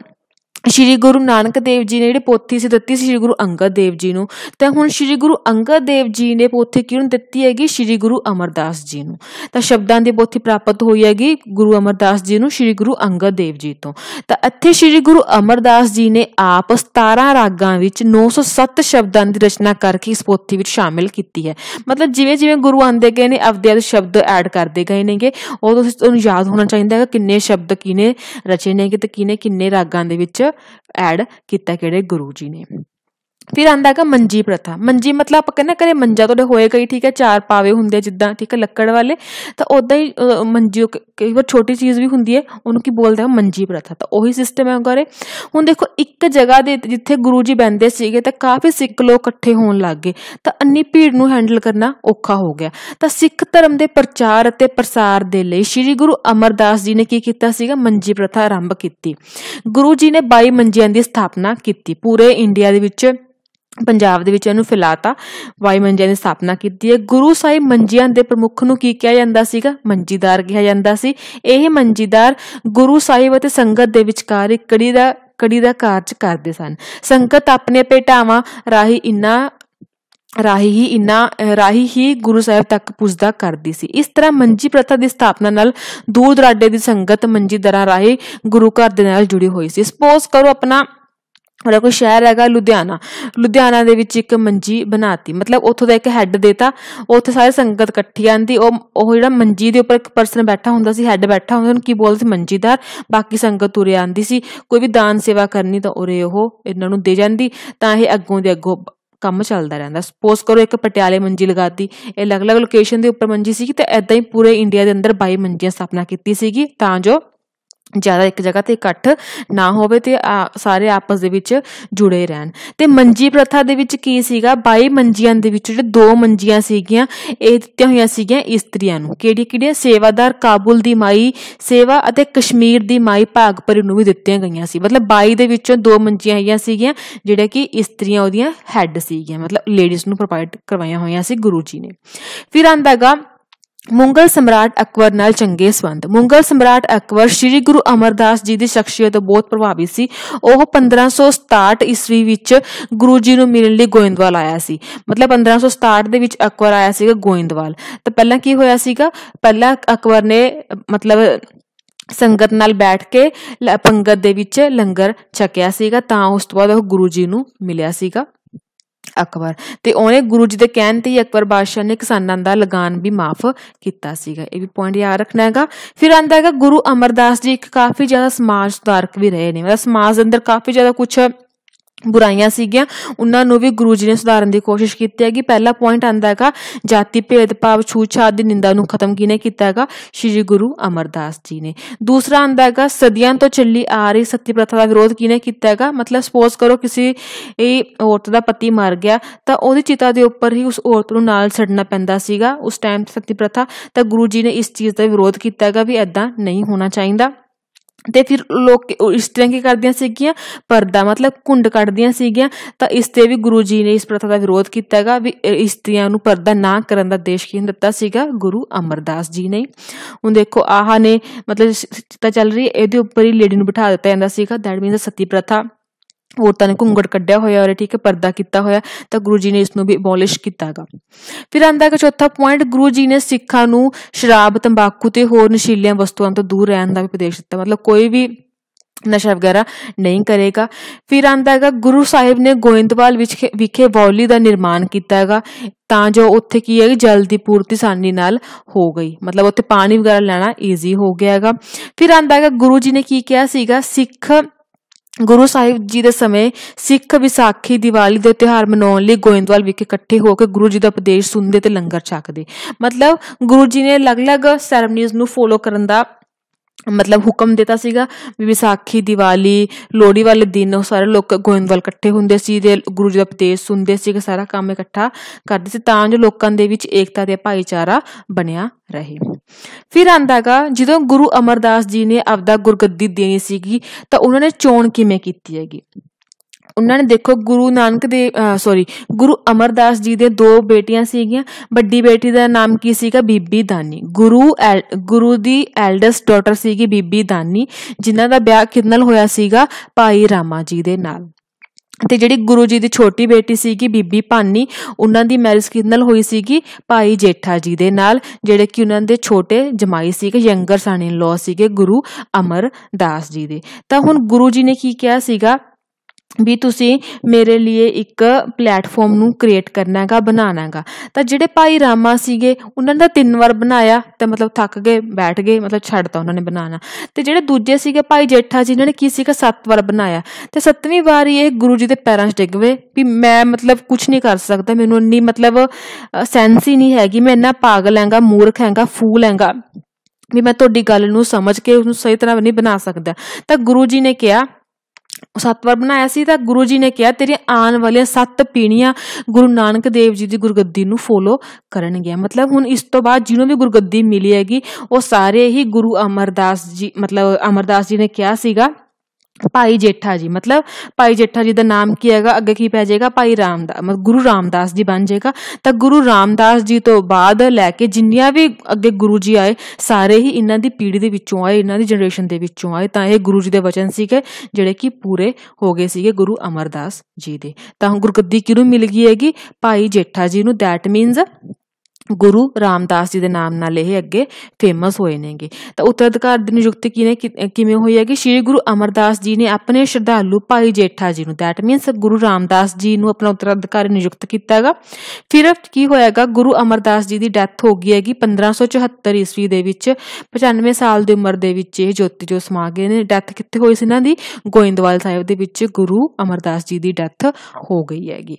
ਸ਼੍ਰੀ ਗੁਰੂ ਨਾਨਕ ਦੇਵ ਜੀ ਨੇ ਜਿਹੜੀ ਪੋਥੀ ਸੀ ਦਿੱਤੀ ਸੀ ਸ਼੍ਰੀ ਗੁਰੂ ਅੰਗਦ ਦੇਵ ਜੀ ਨੂੰ ਤਾਂ ਹੁਣ ਸ਼੍ਰੀ ਗੁਰੂ ਅੰਗਦ ਦੇਵ ਜੀ ਨੇ ਪੋਥੀ ਕਿਹਨੂੰ ਦਿੱਤੀ ਹੈਗੀ ਸ਼੍ਰੀ ਗੁਰੂ ਅਮਰਦਾਸ ਜੀ ਨੂੰ ਤਾਂ ਸ਼ਬਦਾਂ ਦੀ ਪੋਥੀ ਪ੍ਰਾਪਤ ਹੋਈ ਹੈਗੀ ਗੁਰੂ ਅਮਰਦਾਸ ਜੀ ਨੂੰ ਸ਼੍ਰੀ ਗੁਰੂ ਅੰਗਦ ਦੇਵ ਜੀ ਤੋਂ ਤਾਂ ਇੱਥੇ ਸ਼੍ਰੀ ਗੁਰੂ ਅਮਰਦਾਸ ਜੀ ਨੇ ਆਪ 17 ਰਾਗਾਂ ਵਿੱਚ 907 ਸ਼ਬਦਾਂ ਦੀ ਰਚਨਾ ਕਰਕੇ ਇਸ ਪੋਥੀ ਵਿੱਚ ਸ਼ਾਮਿਲ ਕੀਤੀ ਹੈ ਮਤਲਬ ਜਿਵੇਂ ਜਿਵੇਂ ਗੁਰੂ ਆਂਦੇ ਗਏ ਨੇ ਆਪਦੇ ਸ਼ਬਦ ਐਡ ਕਰਦੇ ਗਏ ਨੇਗੇ ਉਹ ਤੁਸੀਂ ਤੁਹਾਨੂੰ ਯਾਦ ਹੋਣਾ ਚਾਹੀਦਾ ਹੈ ਕਿੰਨੇ ਸ਼ਬਦ ਕਿਨੇ ਰਚੇ ਕਿ ਤੇ ਕਿਨੇ ਕਿੰਨੇ ਰਾਗਾਂ ਦੇ ਵਿੱਚ ਐਡ ਕੀਤਾ ਕਿਹੜੇ ਗੁਰੂ ਜੀ ਨੇ ਫਿਰ ਆਂਦਾ ਹੈਗਾ ਮੰਜੀ ਪ੍ਰਥਾ ਮੰਜੀ ਮਤਲਬ ਆਪਾਂ ਕਹਿੰਦੇ ਕਰੇ ਮੰਜਾ ਤੁਹਾਡੇ ਹੋਏ ਗਈ ਠੀਕ ਹੈ ਚਾਰ ਪਾਵੇ ਹੁੰਦੇ ਜਿੱਦਾਂ ਠੀਕ ਹੈ ਲੱਕੜ ਵਾਲੇ ਤਾਂ ਉਦਾਂ ਹੀ ਮੰਜੀ ਕਈ ਵਾਰ ਛੋਟੀ ਚੀਜ਼ ਵੀ ਹੁੰਦੀ ਹੈ ਉਹਨੂੰ ਕੀ ਬੋਲਦੇ ਆ ਮੰਜੀ ਪ੍ਰਥਾ ਤਾਂ ਉਹੀ ਸਿਸਟਮ ਹੈ ਉਹਗਾਰੇ ਹੁਣ ਦੇਖੋ ਇੱਕ ਜਗ੍ਹਾ ਦੇ ਜਿੱਥੇ ਗੁਰੂ ਜੀ ਬੈੰਦੇ ਸੀਗੇ ਤਾਂ ਕਾਫੀ ਸਿੱਖ ਲੋਕ ਇਕੱਠੇ ਹੋਣ ਲੱਗ ਗਏ ਤਾਂ ਅੰਨੀ ਭੀੜ ਨੂੰ ਹੈਂਡਲ ਕਰਨਾ ਔਖਾ ਹੋ ਗਿਆ ਤਾਂ ਸਿੱਖ ਧਰਮ ਦੇ ਪ੍ਰਚਾਰ ਅਤੇ ਪ੍ਰਸਾਰ ਦੇ ਲਈ ਸ੍ਰੀ ਗੁਰੂ ਅਮਰਦਾਸ ਜੀ ਨੇ ਕੀ ਕੀਤਾ ਸੀਗਾ ਮੰਜੀ ਪ੍ਰਥਾ ਆਰੰਭ ਕੀਤੀ ਗੁਰੂ ਜੀ ਨੇ 22 ਮੰਜੀਆਂ ਦੀ ਸਥਾਪਨਾ ਕੀਤੀ ਪੂਰੇ ਇੰਡੀਆ ਦੇ ਵਿੱਚ ਪੰਜਾਬ ਦੇ ਵਿੱਚ ਇਹਨੂੰ ਫੈਲਾਤਾ ਵਾਈ ਮੰਜੀਆਂ ਦੀ ਸਥਾਪਨਾ ਕੀਤੀ ਹੈ ਗੁਰੂ ਸਾਹਿਬ ਮੰਜੀਆਂ ਦੇ ਪ੍ਰਮੁੱਖ ਨੂੰ ਕੀ ਕਿਹਾ ਜਾਂਦਾ ਸੀਗਾ ਮੰਜੀਦਾਰ ਕਿਹਾ ਜਾਂਦਾ ਸੀ ਇਹ ਮੰਜੀਦਾਰ ਗੁਰੂ ਸਾਹਿਬ ਅਤੇ ਸੰਗਤ ਦੇ ਵਿਚਕਾਰ ਇੱਕ ਕੜੀ ਦਾ ਕੜੀ ਦਾ ਕਾਰਜ ਕਰਦੇ ਸਨ ਸੰਗਤ ਆਪਣੇ ਭੇਟਾਵਾਂ ਰਾਹੀ ਇੰਨਾ ਰਾਹੀ ਹੀ ਇਨਾ ਰਾਹੀ ਹੀ ਗੁਰੂ ਸਾਹਿਬ ਤੱਕ ਪੁੱਜਦਾ ਕਰਦੀ ਸੀ ਇਸ ਤਰ੍ਹਾਂ ਮੰਜੀ ਪ੍ਰਥਾ ਦੀ ਸਥਾਪਨਾ ਨਾਲ ਦੂਰ ਦਰਾਡੇ ਦੀ ਸੰਗਤ ਮੰਜੀ ਦਰਾਂ ਰਾਹੀ ਗੁਰੂ ਘਰ ਦੇ ਨਾਲ ਜੁੜੀ ਹੋਈ ਸੀ ਸਪੋਜ਼ ਕਰੋ ਆਪਣਾ ਉਹਦਾ ਕੋਈ ਸ਼ਹਿਰ ਹੈਗਾ ਲੁਧਿਆਣਾ ਲੁਧਿਆਣਾ ਦੇ ਵਿੱਚ ਇੱਕ ਮੰਜੀ ਬਣਾਤੀ ਮਤਲਬ ਉੱਥੋਂ ਦਾ ਇੱਕ ਹੈੱਡ ਦੇਤਾ ਉੱਥੇ ਸਾਰੇ ਸੰਗਤ ਇਕੱਠੀ ਆਂਦੀ ਉਹ ਉਹ ਜਿਹੜਾ ਮੰਜੀ ਦੇ ਉੱਪਰ ਇੱਕ ਪਰਸਨ ਬੈਠਾ ਹੁੰਦਾ ਸੀ ਹੈੱਡ ਬੈਠਾ ਹੁੰਦਾ ਉਹਨੂੰ ਕੀ ਬੋਲਦੇ ਸੀ ਮੰਜੀਦਾਰ ਬਾਕੀ ਸੰਗਤ ਤੁਰੇ ਆਂਦੀ ਸੀ ਕੋਈ ਵੀ ਦਾਨ ਸੇਵਾ ਕਰਨੀ ਤਾਂ ਉਰੇ ਉਹ ਇਹਨਾਂ ਨੂੰ ਦੇ ਜਾਂਦੀ ਤਾਂ ਇਹ ਅੱਗੋਂ ਦੇ ਅੱਗੋਂ ਕੰਮ ਚੱਲਦਾ ਰਹਿੰਦਾ ਸਪੋਜ਼ ਕਰੋ ਇੱਕ ਪਟਿਆਲੇ ਮੰਜੀ ਲਗਾਤੀ ਇਹ ਅਲੱਗ-ਅਲੱਗ ਲੋਕੇਸ਼ਨ ਦੇ ਉੱਪਰ ਮੰਜੀ ਸੀ ਤੇ ਐਦਾਂ ਹੀ ਪੂਰੇ ਇੰਡੀਆ ਦੇ ਅੰਦਰ 22 ਮੰਜੀਆਂ ਸਥਾਪਨਾ ਕੀਤੀ ਸੀਗੀ ਤਾਂ ਜੋ ਜ਼ਿਆਦਾ ਇੱਕ ਜਗ੍ਹਾ ਤੇ ਇਕੱਠ ਨਾ ਹੋਵੇ ਤੇ ਸਾਰੇ ਆਪਸ ਦੇ ਵਿੱਚ ਜੁੜੇ ਰਹਿਣ ਤੇ ਮੰਜੀ ਪ੍ਰਥਾ ਦੇ ਵਿੱਚ ਕੀ ਸੀਗਾ 22 ਮੰਜੀਆਂ ਦੇ ਵਿੱਚ ਜਿਹੜੇ ਦੋ ਮੰਜੀਆਂ ਸੀਗੀਆਂ ਇਹ ਦਿੱਤੀਆਂ ਹੋਈਆਂ ਸੀਗੀਆਂ ਇਸਤਰੀਆਂ ਨੂੰ ਕਿਹੜੀ ਕਿਹੜੀ ਸੇਵਾਦਾਰ ਕਾਬੁਲ ਦੀ ਮਾਈ ਸੇਵਾ ਅਤੇ ਕਸ਼ਮੀਰ ਦੀ ਮਾਈ ਭਾਗਪਰੀ ਨੂੰ ਵੀ ਦਿੱਤੀਆਂ ਗਈਆਂ ਸੀ ਮਤਲਬ 22 ਦੇ ਵਿੱਚੋਂ ਦੋ ਮੰਜੀਆਂ ਆਈਆਂ ਸੀਗੀਆਂ ਜਿਹੜੇ ਕਿ ਇਸਤਰੀਆਂ ਉਹਦੀਆਂ ਹੈੱਡ ਸੀਗੀਆਂ ਮਤਲਬ ਲੇਡੀਜ਼ ਨੂੰ ਪ੍ਰੋਵਾਈਡ ਕਰਵਾਈਆਂ ਹੋਈਆਂ ਸੀ ਗੁਰੂ ਜੀ ਨੇ ਫਿਰ ਆਂਦਾਗਾ ਮੁੰਗਲ ਸਮਰਾਟ ਅਕਬਰ ਨਾਲ ਚੰਗੇ ਸੰਬੰਧ ਮੁੰਗਲ ਸਮਰਾਟ ਅਕਬਰ ਸ੍ਰੀ ਗੁਰੂ ਅਮਰਦਾਸ ਜੀ ਦੀ ਸ਼ਖਸੀਅਤ ਤੋਂ ਬਹੁਤ ਪ੍ਰਭਾਵਿਤ ਸੀ ਉਹ 1567 ਈਸਵੀ ਵਿੱਚ ਗੁਰੂ ਜੀ ਨੂੰ ਮਿਲਣ ਲਈ ਗੋਇੰਦਵਾਲ ਆਇਆ ਸੀ ਮਤਲਬ 1567 ਦੇ ਵਿੱਚ ਅਕਬਰ ਆਇਆ ਸੀਗਾ ਗੋਇੰਦਵਾਲ ਤਾਂ ਪਹਿਲਾਂ ਕੀ ਹੋਇਆ ਸੀਗਾ ਪਹਿਲਾਂ ਅਕਬਰ ਨੇ ਮਤਲਬ ਸੰਗਤ ਨਾਲ ਬੈਠ ਕੇ ਪੰਗਤ ਦੇ ਵਿੱਚ ਲੰਗਰ ਛਕਿਆ ਸੀਗਾ ਤਾਂ ਉਸ ਤੋਂ ਬਾਅਦ ਉਹ ਗੁਰੂ ਜੀ ਨੂੰ ਮਿਲਿਆ ਸੀਗਾ ਅਕਬਰ ਤੇ ਉਹਨੇ ਗੁਰੂ ਜੀ ਦੇ ਕਹਿਣ ਤੇ ਹੀ ਅਕਬਰ ਬਾਦਸ਼ਾਹ ਨੇ ਕਿਸਾਨਾਂ ਦਾ ਲਗਾਨ ਵੀ ਮਾਫ ਕੀਤਾ ਸੀਗਾ ਇਹ ਵੀ ਪੁਆਇੰਟ ਯਾਦ ਰੱਖਣਾ ਹੈਗਾ ਫਿਰ ਆਂਦਾ ਹੈਗਾ ਗੁਰੂ ਅਮਰਦਾਸ ਜੀ ਇੱਕ ਕਾਫੀ ਜ਼ਿਆਦਾ ਸਮਾਜ ਸੁਧਾਰਕ ਵੀ ਰਹੇ ਨੇ ਮਤਲਬ ਸਮਾਜ ਦੇ ਅੰਦਰ ਕਾਫੀ ਜ਼ਿਆਦਾ ਕੁਝ ਬੁਰਾਈਆਂ ਸੀਗੀਆਂ ਉਹਨਾਂ ਨੂੰ ਵੀ ਗੁਰੂ ਜੀ ਨੇ ਸੁਧਾਰਨ ਦੀ ਕੋਸ਼ਿਸ਼ ਕੀਤੀ ਹੈ ਕਿ ਪਹਿਲਾ ਪੁਆਇੰਟ ਆਂਦਾ ਹੈਗਾ ਜਾਤੀ ਭੇਦਭਾਵ ਛੂਛਾਤ ਦੀ ਨਿੰਦਾ ਨੂੰ ਖਤਮ ਕੀਨੇ ਕੀਤਾ ਹੈਗਾ ਸ੍ਰੀ ਗੁਰੂ ਅਮਰਦਾਸ ਜੀ ਨੇ ਦੂਸਰਾ ਆਂਦਾ ਹੈਗਾ ਸਦੀਆਂ ਤੋਂ ਚੱਲੀ ਆ ਰਹੀ ਸਤੀ ਪ੍ਰਥਾ ਦਾ ਵਿਰੋਧ ਕੀਨੇ ਕੀਤਾ ਹੈਗਾ ਮਤਲਬ ਸਪੋਜ਼ ਕਰੋ ਕਿਸੇ ਇਹ ਔਰਤ ਦਾ ਪਤੀ ਮਰ ਗਿਆ ਤਾਂ ਉਹਦੀ ਚਿਤਾ ਦੇ ਉੱਪਰ ਹੀ ਉਸ ਔਰਤ ਨੂੰ ਨਾਲ ਛੱਡਣਾ ਪੈਂਦਾ ਸੀਗਾ ਉਸ ਟਾਈਮ ਸਤੀ ਪ੍ਰਥਾ ਤਾਂ ਗੁਰੂ ਜੀ ਨੇ ਇਸ ਚੀਜ਼ ਦਾ ਵਿਰੋਧ ਕੀਤਾ ਹੈਗਾ ਵੀ ਐਦਾਂ ਨਹੀਂ ਹੋਣਾ ਚਾਹੀਦਾ ਤੇ ਫਿਰ ਲੋਕ ਇਸ ਤਰ੍ਹਾਂ ਕੀ ਕਰਦੀਆਂ ਸੀਗੀਆਂ ਪਰਦਾ ਮਤਲਬ ਕੁੰਡ ਕੱਢਦੀਆਂ ਸੀਗੀਆਂ ਤਾਂ ਇਸ ਤੇ ਵੀ ਗੁਰੂ ਜੀ ਨੇ ਇਸ ਪ੍ਰਥਾ ਦਾ ਵਿਰੋਧ ਕੀਤਾ ਹੈਗਾ ਵੀ ਇਸਤਰੀਆਂ ਨੂੰ ਪਰਦਾ ਨਾ ਕਰਨ ਦਾ ਦੇਸ਼ ਕੀ ਦਿੱਤਾ ਸੀਗਾ ਗੁਰੂ ਅਮਰਦਾਸ ਜੀ ਨੇ ਹੁਣ ਦੇਖੋ ਆਹਾਂ ਨੇ ਮਤਲਬ ਚਿੱਤਾ ਚੱਲ ਰਹੀ ਹੈ ਇਹਦੇ ਉੱਪਰ ਹੀ ਲੇਡੀ ਨੂੰ ਬਿਠਾ ਦਿੱਤਾ ਜਾਂਦਾ ਸੀਗਾ ਦੈਟ ਮੀਨਸ ਸਤੀ ਪ੍ਰਥਾ ਔਰਤਾਂ ਨੇ ਘੁੰਗੜ ਕੱਢਿਆ ਹੋਇਆ ਔਰ ਠੀਕ ਹੈ ਪਰਦਾ ਕੀਤਾ ਹੋਇਆ ਤਾਂ ਗੁਰੂ ਜੀ ਨੇ ਇਸ ਨੂੰ ਵੀ ਅਬੋਲਿਸ਼ ਕੀਤਾਗਾ ਫਿਰ ਆਂਦਾ ਕਿ ਚੌਥਾ ਪੁਆਇੰਟ ਗੁਰੂ ਜੀ ਨੇ ਸਿੱਖਾਂ ਨੂੰ ਸ਼ਰਾਬ ਤੰਬਾਕੂ ਤੇ ਹੋਰ ਨਸ਼ੀਲੀਆਂ ਵਸਤੂਆਂ ਤੋਂ ਦੂਰ ਰਹਿਣ ਦਾ ਵੀ ਉਪਦੇਸ਼ ਦਿੱਤਾ ਮਤਲਬ ਕੋਈ ਵੀ ਨਸ਼ਾ ਵਗੈਰਾ ਨਹੀਂ ਕਰੇਗਾ ਫਿਰ ਆਂਦਾ ਹੈਗਾ ਗੁਰੂ ਸਾਹਿਬ ਨੇ ਗੋਇੰਦਵਾਲ ਵਿੱਚ ਵਿਖੇ ਬੌਲੀ ਦਾ ਨਿਰਮਾਣ ਕੀਤਾ ਹੈਗਾ ਤਾਂ ਜੋ ਉੱਥੇ ਕੀ ਹੈ ਜਲ ਦੀ ਪੂਰਤੀ ਸਾਨੀ ਨਾਲ ਹੋ ਗਈ ਮਤਲਬ ਉੱਥੇ ਪਾਣੀ ਵਗੈਰਾ ਲੈਣਾ ਈਜ਼ੀ ਹੋ ਗਿਆ ਹੈਗਾ ਫਿਰ ਆਂਦਾ ਹੈਗਾ ਗੁਰੂ ਜੀ ਨੇ ਕੀ ਕਿਹਾ ਸੀਗਾ ਸਿੱਖ ਗੁਰੂ ਸਾਹਿਬ ਜੀ ਦੇ ਸਮੇਂ ਸਿੱਖ ਵਿਸਾਖੀ ਦੀਵਾਲੀ ਦੇ ਤਿਹਾਰ ਮਨਾਉਣ ਲਈ ਗੋਇੰਦਵਾਲ ਵਿਖੇ ਇਕੱਠੇ ਹੋ ਕੇ ਗੁਰੂ ਜੀ ਦਾ ਉਪਦੇਸ਼ ਸੁਣਦੇ ਤੇ ਲੰਗਰ ਛਕਦੇ ਮਤਲਬ ਗੁਰੂ ਜੀ ਨੇ ਅਲੱਗ-ਅਲੱਗ ਸੈਰੇਮਨੀਜ਼ ਨੂੰ ਫੋਲੋ ਕਰਨ ਦਾ ਮਤਲਬ ਹੁਕਮ ਦਿੱਤਾ ਸੀਗਾ ਵੀ ਵਿਸਾਖੀ ਦੀਵਾਲੀ ਲੋਹੜੀ ਵਾਲੇ ਦਿਨ ਉਹ ਸਾਰੇ ਲੋਕ ਗੋਇੰਦਵਾਲ ਇਕੱਠੇ ਹੁੰਦੇ ਸੀ ਤੇ ਗੁਰੂ ਜੀ ਦਾ ਉਪਦੇਸ਼ ਸੁਣਦੇ ਸੀ ਕਿ ਸਾਰਾ ਕੰਮ ਇਕੱਠਾ ਕਰਦੇ ਸੀ ਤਾਂ ਜੋ ਲੋਕਾਂ ਦੇ ਵਿੱਚ ਏਕਤਾ ਤੇ ਭਾਈਚਾਰਾ ਬਣਿਆ ਰਹੇ ਫਿਰ ਆਂਦਾਗਾ ਜਦੋਂ ਗੁਰੂ ਅਮਰਦਾਸ ਜੀ ਨੇ ਆਪਦਾ ਗੁਰਗੱਦੀ ਦੇਣੀ ਸੀਗੀ ਤਾਂ ਉਹਨਾਂ ਨੇ ਚੋਣ ਕਿਵੇਂ ਕੀਤੀ ਹੈਗੀ ਉਹਨਾਂ ਨੇ ਦੇਖੋ ਗੁਰੂ ਨਾਨਕ ਦੇ ਸੌਰੀ ਗੁਰੂ ਅਮਰਦਾਸ ਜੀ ਦੇ ਦੋ ਬੇਟੀਆਂ ਸੀਗੀਆਂ ਵੱਡੀ ਬੇਟੀ ਦਾ ਨਾਮ ਕੀ ਸੀਗਾ ਬੀਬੀ ਦਾਨੀ ਗੁਰੂ ਗੁਰੂ ਦੀ ਐਲਡੈਸਟ ਡਾਟਰ ਸੀਗੀ ਬੀਬੀ ਦਾਨੀ ਜਿਨ੍ਹਾਂ ਦਾ ਵਿਆਹ ਕਿਦਨਲ ਹੋਇਆ ਸੀਗਾ ਭਾਈ ਰਾਮਾ ਜੀ ਦੇ ਨਾਲ ਤੇ ਜਿਹੜੀ ਗੁਰੂ ਜੀ ਦੀ ਛੋਟੀ ਬੇਟੀ ਸੀਗੀ ਬੀਬੀ ਭਾਨੀ ਉਹਨਾਂ ਦੀ ਮੈਰਿਜ ਕਿਦਨਲ ਹੋਈ ਸੀਗੀ ਭਾਈ ਜੇਠਾ ਜੀ ਦੇ ਨਾਲ ਜਿਹੜੇ ਕਿ ਉਹਨਾਂ ਦੇ ਛੋਟੇ ਜਮਾਈ ਸੀਗੇ ਯੰਗਰ ਸਨ ਇਨ ਲਾਅ ਸੀਗੇ ਗੁਰੂ ਅਮਰਦਾਸ ਜੀ ਦੇ ਤਾਂ ਹੁਣ ਗੁਰੂ ਜੀ ਨੇ ਕੀ ਕਿਹਾ ਸੀਗਾ ਵੀ ਤੁਸੀਂ ਮੇਰੇ ਲਈ ਇੱਕ ਪਲੇਟਫਾਰਮ ਨੂੰ ਕ੍ਰੀਏਟ ਕਰਨਾ ਹੈਗਾ ਬਣਾਉਣਾ ਹੈਗਾ ਤਾਂ ਜਿਹੜੇ ਭਾਈ ਰਾਮਾ ਸੀਗੇ ਉਹਨਾਂ ਦਾ ਤਿੰਨ ਵਾਰ ਬਣਾਇਆ ਤੇ ਮਤਲਬ ਥੱਕ ਗਏ ਬੈਠ ਗਏ ਮਤਲਬ ਛੱਡਤਾ ਉਹਨਾਂ ਨੇ ਬਣਾਉਣਾ ਤੇ ਜਿਹੜੇ ਦੂਜੇ ਸੀਗੇ ਭਾਈ ਜੇਠਾ ਜੀ ਇਹਨਾਂ ਨੇ ਕੀ ਸੀਗਾ ਸੱਤ ਵਾਰ ਬਣਾਇਆ ਤੇ ਸੱਤਵੀਂ ਵਾਰ ਇਹ ਗੁਰੂ ਜੀ ਦੇ ਪੈਰਾਂ 'ਚ ਡਿੱਗ ਗਏ ਵੀ ਮੈਂ ਮਤਲਬ ਕੁਝ ਨਹੀਂ ਕਰ ਸਕਦਾ ਮੈਨੂੰ ਇੰਨੀ ਮਤਲਬ ਸੈਂਸ ਹੀ ਨਹੀਂ ਹੈਗੀ ਮੈਂ ਇੰਨਾ ਪਾਗਲ ਹੈਗਾ ਮੂਰਖ ਹੈਗਾ ਫੂਲ ਹੈਗਾ ਵੀ ਮੈਂ ਤੁਹਾਡੀ ਗੱਲ ਨੂੰ ਸਮਝ ਕੇ ਉਸ ਨੂੰ ਸਹੀ ਤਰ੍ਹਾਂ ਨਹੀਂ ਬਣਾ ਸਕਦਾ ਤਾਂ ਗੁਰੂ ਜੀ ਨੇ ਕਿਹਾ ਸਤਵਰ ਬਣਾਇਆ ਸੀ ਤਾਂ ਗੁਰੂ ਜੀ ਨੇ ਕਿਹਾ ਤੇਰੇ ਆਉਣ ਵਾਲੀਆਂ ਸੱਤ ਪੀਣੀਆਂ ਗੁਰੂ ਨਾਨਕ ਦੇਵ ਜੀ ਦੀ ਗੁਰਗੱਦੀ ਨੂੰ ਫੋਲੋ ਕਰਨਗੀਆਂ ਮਤਲਬ ਹੁਣ ਇਸ ਤੋਂ ਬਾਅਦ ਜਿਹਨੂੰ ਵੀ ਗੁਰਗੱਦੀ ਮਿਲੀ ਹੈਗੀ ਉਹ ਸਾਰੇ ਹੀ ਗੁਰੂ ਅਮਰਦਾਸ ਜੀ ਮਤਲਬ ਅਮਰਦਾਸ ਜੀ ਨੇ ਕਿਹਾ ਸੀਗਾ ਭਾਈ ਜੇਠਾ ਜੀ ਮਤਲਬ ਭਾਈ ਜੇਠਾ ਜੀ ਦਾ ਨਾਮ ਕੀ ਹੈਗਾ ਅੱਗੇ ਕੀ ਪੈ ਜਾਏਗਾ ਭਾਈ ਦਾ ਮਤਲਬ ਗੁਰੂ ਰਾਮਦਾਸ ਜੀ ਬਣ ਜਾਏਗਾ ਤਾਂ ਗੁਰੂ ਰਾਮਦਾਸ ਜੀ ਤੋਂ ਬਾਅਦ ਲੈ ਕੇ ਜਿੰਨੀਆਂ ਵੀ ਅੱਗੇ ਗੁਰੂ ਜੀ ਆਏ ਸਾਰੇ ਹੀ ਇਹਨਾਂ ਦੀ ਪੀੜ੍ਹੀ ਦੇ ਵਿੱਚੋਂ ਆਏ ਇਹਨਾਂ ਦੀ ਜਨਰੇਸ਼ਨ ਦੇ ਵਿੱਚੋਂ ਆਏ ਤਾਂ ਇਹ ਗੁਰੂ ਜੀ ਦੇ ਵਚਨ ਸੀਗੇ ਜਿਹੜੇ ਕਿ ਪੂਰੇ ਹੋ ਗਏ ਸੀਗੇ ਗੁਰੂ ਅਮਰਦਾਸ ਜੀ ਦੇ ਤਾਂ ਗੁਰਗੱਦੀ ਕਿਹਨੂੰ ਮਿਲ ਗਈ ਹੈਗੀ ਭਾਈ ਜੇਠਾ ਜੀ ਨੂੰ ਦੈਟ ਮੀਨਸ ਗੁਰੂ ਰਾਮਦਾਸ ਜੀ ਦੇ ਨਾਮ ਨਾਲ ਇਹ ਅੱਗੇ ਫੇਮਸ ਹੋਏ ਨੇਗੇ ਤਾਂ ਉਤਰਾਧਿਕਾਰ ਦੀ ਨਿਯੁਕਤੀ ਕਿਨੇ ਕਿਵੇਂ ਹੋਈ ਹੈ ਕਿ ਸ੍ਰੀ ਗੁਰੂ ਅਮਰਦਾਸ ਜੀ ਨੇ ਆਪਣੇ ਸ਼ਰਧਾਲੂ ਭਾਈ ਜੇਠਾ ਜੀ ਨੂੰ ਦੈਟ ਮੀਨਸ ਗੁਰੂ ਰਾਮਦਾਸ ਜੀ ਨੂੰ ਆਪਣਾ ਉਤਰਾਧਿਕਾਰ ਨਿਯੁਕਤ ਕੀਤਾ ਹੈਗਾ ਫਿਰ ਕੀ ਹੋਇਆਗਾ ਗੁਰੂ ਅਮਰਦਾਸ ਜੀ ਦੀ ਡੈਥ ਹੋ ਗਈ ਹੈਗੀ 1574 ਈਸਵੀ ਦੇ ਵਿੱਚ 95 ਸਾਲ ਦੀ ਉਮਰ ਦੇ ਵਿੱਚ ਇਹ ਜੋਤੀ ਜੋ ਸਮਾ ਗਏ ਨੇ ਡੈਥ ਕਿੱਥੇ ਹੋਈ ਸੀ ਇਹਨਾਂ ਦੀ ਗੋਇੰਦਵਾਲ ਸਾਹਿਬ ਦੇ ਵਿੱਚ ਗੁਰੂ ਅਮਰਦਾਸ ਜੀ ਦੀ ਡੈਥ ਹੋ ਗਈ ਹੈਗੀ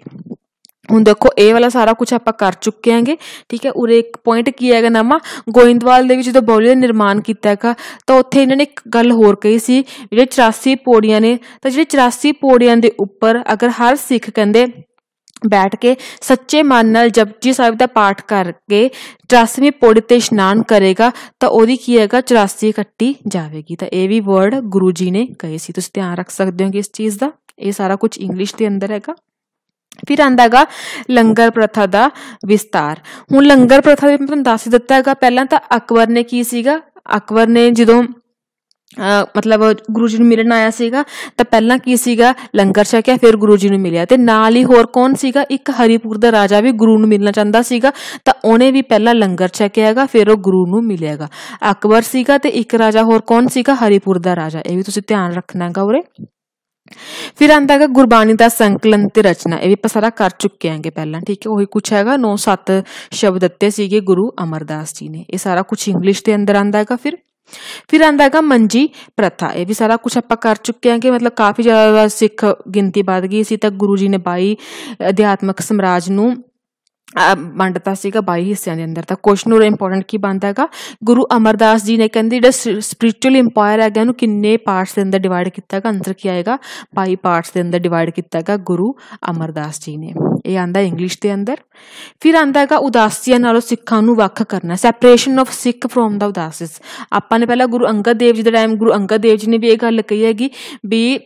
ਹੁਣ ਦੇਖੋ ਇਹ ਵਾਲਾ ਸਾਰਾ ਕੁਝ ਆਪਾਂ ਕਰ ਚੁੱਕੇ ਹਾਂਗੇ ਠੀਕ ਹੈ ਉਰੇ ਇੱਕ ਪੁਆਇੰਟ ਕੀ ਹੈਗਾ ਨਾਮਾ ਗੋਇੰਦਵਾਲ ਦੇ ਵਿੱਚ ਜਦੋਂ ਬੌਲੀ ਦਾ ਨਿਰਮਾਣ ਕੀਤਾ ਹੈਗਾ ਤਾਂ ਉੱਥੇ ਇਹਨਾਂ ਨੇ ਇੱਕ ਗੱਲ ਹੋਰ ਕਹੀ ਸੀ ਜਿਹੜੇ 84 ਪੌੜੀਆਂ ਨੇ ਤਾਂ ਜਿਹੜੇ 84 ਪੌੜੀਆਂ ਦੇ ਉੱਪਰ ਅਗਰ ਹਰ ਸਿੱਖ ਕਹਿੰਦੇ ਬੈਠ ਕੇ ਸੱਚੇ ਮਨ ਨਾਲ ਜਪਜੀ ਸਾਹਿਬ ਦਾ ਪਾਠ ਕਰਕੇ 84ਵੇਂ ਪੌੜੀ ਤੇ ਇਸ਼ਨਾਨ ਕਰੇਗਾ ਤਾਂ ਉਹਦੀ ਕੀ ਹੈਗਾ 84 ਕੱਟੀ ਜਾਵੇਗੀ ਤਾਂ ਇਹ ਵੀ ਵਰਡ ਗੁਰੂ ਜੀ ਨੇ ਕਹੇ ਸੀ ਤੁਸੀਂ ਧਿਆਨ ਰੱਖ ਸਕਦੇ ਹੋ ਕਿ ਇਸ ਚੀਜ਼ ਦਾ ਇਹ ਸਾਰਾ ਕੁਝ ਇੰਗਲਿਸ਼ ਦੇ ਅੰਦਰ ਹੈਗਾ ਫਿਰ ਆਂਦਾਗਾ ਲੰਗਰ ਪ੍ਰਥਾ ਦਾ ਵਿਸਤਾਰ ਹੁਣ ਲੰਗਰ ਪ੍ਰਥਾ ਦੇ ਮੈਂ ਦੱਸ ਦਿੱਤਾ ਹੈਗਾ ਪਹਿਲਾਂ ਤਾਂ ਅਕਬਰ ਨੇ ਕੀ ਸੀਗਾ ਅਕਬਰ ਨੇ ਜਦੋਂ ਮਤਲਬ ਗੁਰੂ ਜੀ ਨੂੰ ਮਿਲਣ ਆਇਆ ਸੀਗਾ ਤਾਂ ਪਹਿਲਾਂ ਕੀ ਸੀਗਾ ਲੰਗਰ ਛਕਿਆ ਫਿਰ ਗੁਰੂ ਜੀ ਨੂੰ ਮਿਲਿਆ ਤੇ ਨਾਲ ਹੀ ਹੋਰ ਕੌਣ ਸੀਗਾ ਇੱਕ ਹਰੀਪੁਰ ਦਾ ਰਾਜਾ ਵੀ ਗੁਰੂ ਨੂੰ ਮਿਲਣਾ ਚਾਹੁੰਦਾ ਸੀਗਾ ਤਾਂ ਉਹਨੇ ਵੀ ਪਹਿਲਾਂ ਲੰਗਰ ਛਕਿਆਗਾ ਫਿਰ ਉਹ ਗੁਰੂ ਨੂੰ ਮਿਲੇਗਾ ਅਕਬਰ ਸੀਗਾ ਤੇ ਇੱਕ ਰਾਜਾ ਹੋਰ ਕੌਣ ਸੀਗਾ ਹਰੀਪੁਰ ਦਾ ਰਾਜਾ ਇਹ ਵੀ ਤੁਸੀਂ ਧਿਆਨ ਰੱਖਣਾ ਹੈਗਾ ਉਰੇ ਫਿਰ ਆਂਦਾ ਹੈ ਗੁਰਬਾਣੀ ਦਾ ਸੰਕਲਨ ਤੇ ਰਚਨਾ ਇਹ ਵੀ ਆਪਾਂ ਸਾਰਾ ਕਰ ਚੁੱਕੇ ਆਂਗੇ ਪਹਿਲਾਂ ਠੀਕ ਹੈ ਉਹੀ ਕੁਛ ਹੈਗਾ 9-7 ਸ਼ਬਦ ਦਿੱਤੇ ਸੀਗੇ ਗੁਰੂ ਅਮਰਦਾਸ ਜੀ ਨੇ ਇਹ ਸਾਰਾ ਕੁਝ ਇੰਗਲਿਸ਼ ਦੇ ਅੰਦਰ ਆਂਦਾ ਹੈਗਾ ਫਿਰ ਫਿਰ ਆਂਦਾ ਹੈਗਾ ਮੰਜੀ ਪ੍ਰਥਾ ਇਹ ਵੀ ਸਾਰਾ ਕੁਝ ਆਪਾਂ ਕਰ ਚੁੱਕੇ ਆਂਗੇ ਮਤਲਬ ਕਾਫੀ ਜ਼ਿਆਦਾ ਸਿੱਖ ਗਿਣਤੀ ਵੱਧ ਗਈ ਸੀ ਤਾਂ ਗੁਰੂ ਜੀ ਨੇ 22 ਅਧਿਆਤਮਕ ਸਮਰਾਜ ਨੂੰ ਵੰਡਤਾ ਸੀਗਾ 22 ਹਿੱਸਿਆਂ ਦੇ ਅੰਦਰ ਤਾਂ ਕੁਐਸਚਨ ਉਹ ਇੰਪੋਰਟੈਂਟ ਕੀ ਬੰਦਾ ਹੈਗਾ ਗੁਰੂ ਅਮਰਦਾਸ ਜੀ ਨੇ ਕਹਿੰਦੇ ਜਿਹੜਾ ਸਪਿਰਚੁਅਲ ਇੰਪਾਇਰ ਹੈਗਾ ਉਹਨੂੰ ਕਿੰਨੇ ਪਾਰਟਸ ਦੇ ਅੰਦਰ ਡਿਵਾਈਡ ਕੀਤਾ ਹੈਗਾ ਅੰਦਰ ਕੀ ਆਏਗਾ 22 ਪਾਰਟਸ ਦੇ ਅੰਦਰ ਡਿਵਾਈਡ ਕੀਤਾ ਹੈਗਾ ਗੁਰੂ ਅਮਰਦਾਸ ਜੀ ਨੇ ਇਹ ਆਂਦਾ ਇੰਗਲਿਸ਼ ਦੇ ਅੰਦਰ ਫਿਰ ਆਂਦਾ ਹੈਗਾ ਉਦਾਸੀਆਂ ਨਾਲੋਂ ਸਿੱਖਾਂ ਨੂੰ ਵੱਖ ਕਰਨਾ ਸੈਪਰੇਸ਼ਨ ਆਫ ਸਿੱਖ ਫਰੋਮ ਦਾ ਉਦਾਸਿਸ ਆਪਾਂ ਨੇ ਪਹਿਲਾਂ ਗੁਰੂ ਅੰਗਦ ਦੇਵ ਜੀ ਦੇ ਟਾਈਮ ਗੁਰੂ ਅੰਗਦ ਦੇਵ ਜੀ ਨੇ ਵੀ ਇਹ ਗੱਲ ਕਹੀ ਹੈਗੀ ਵੀ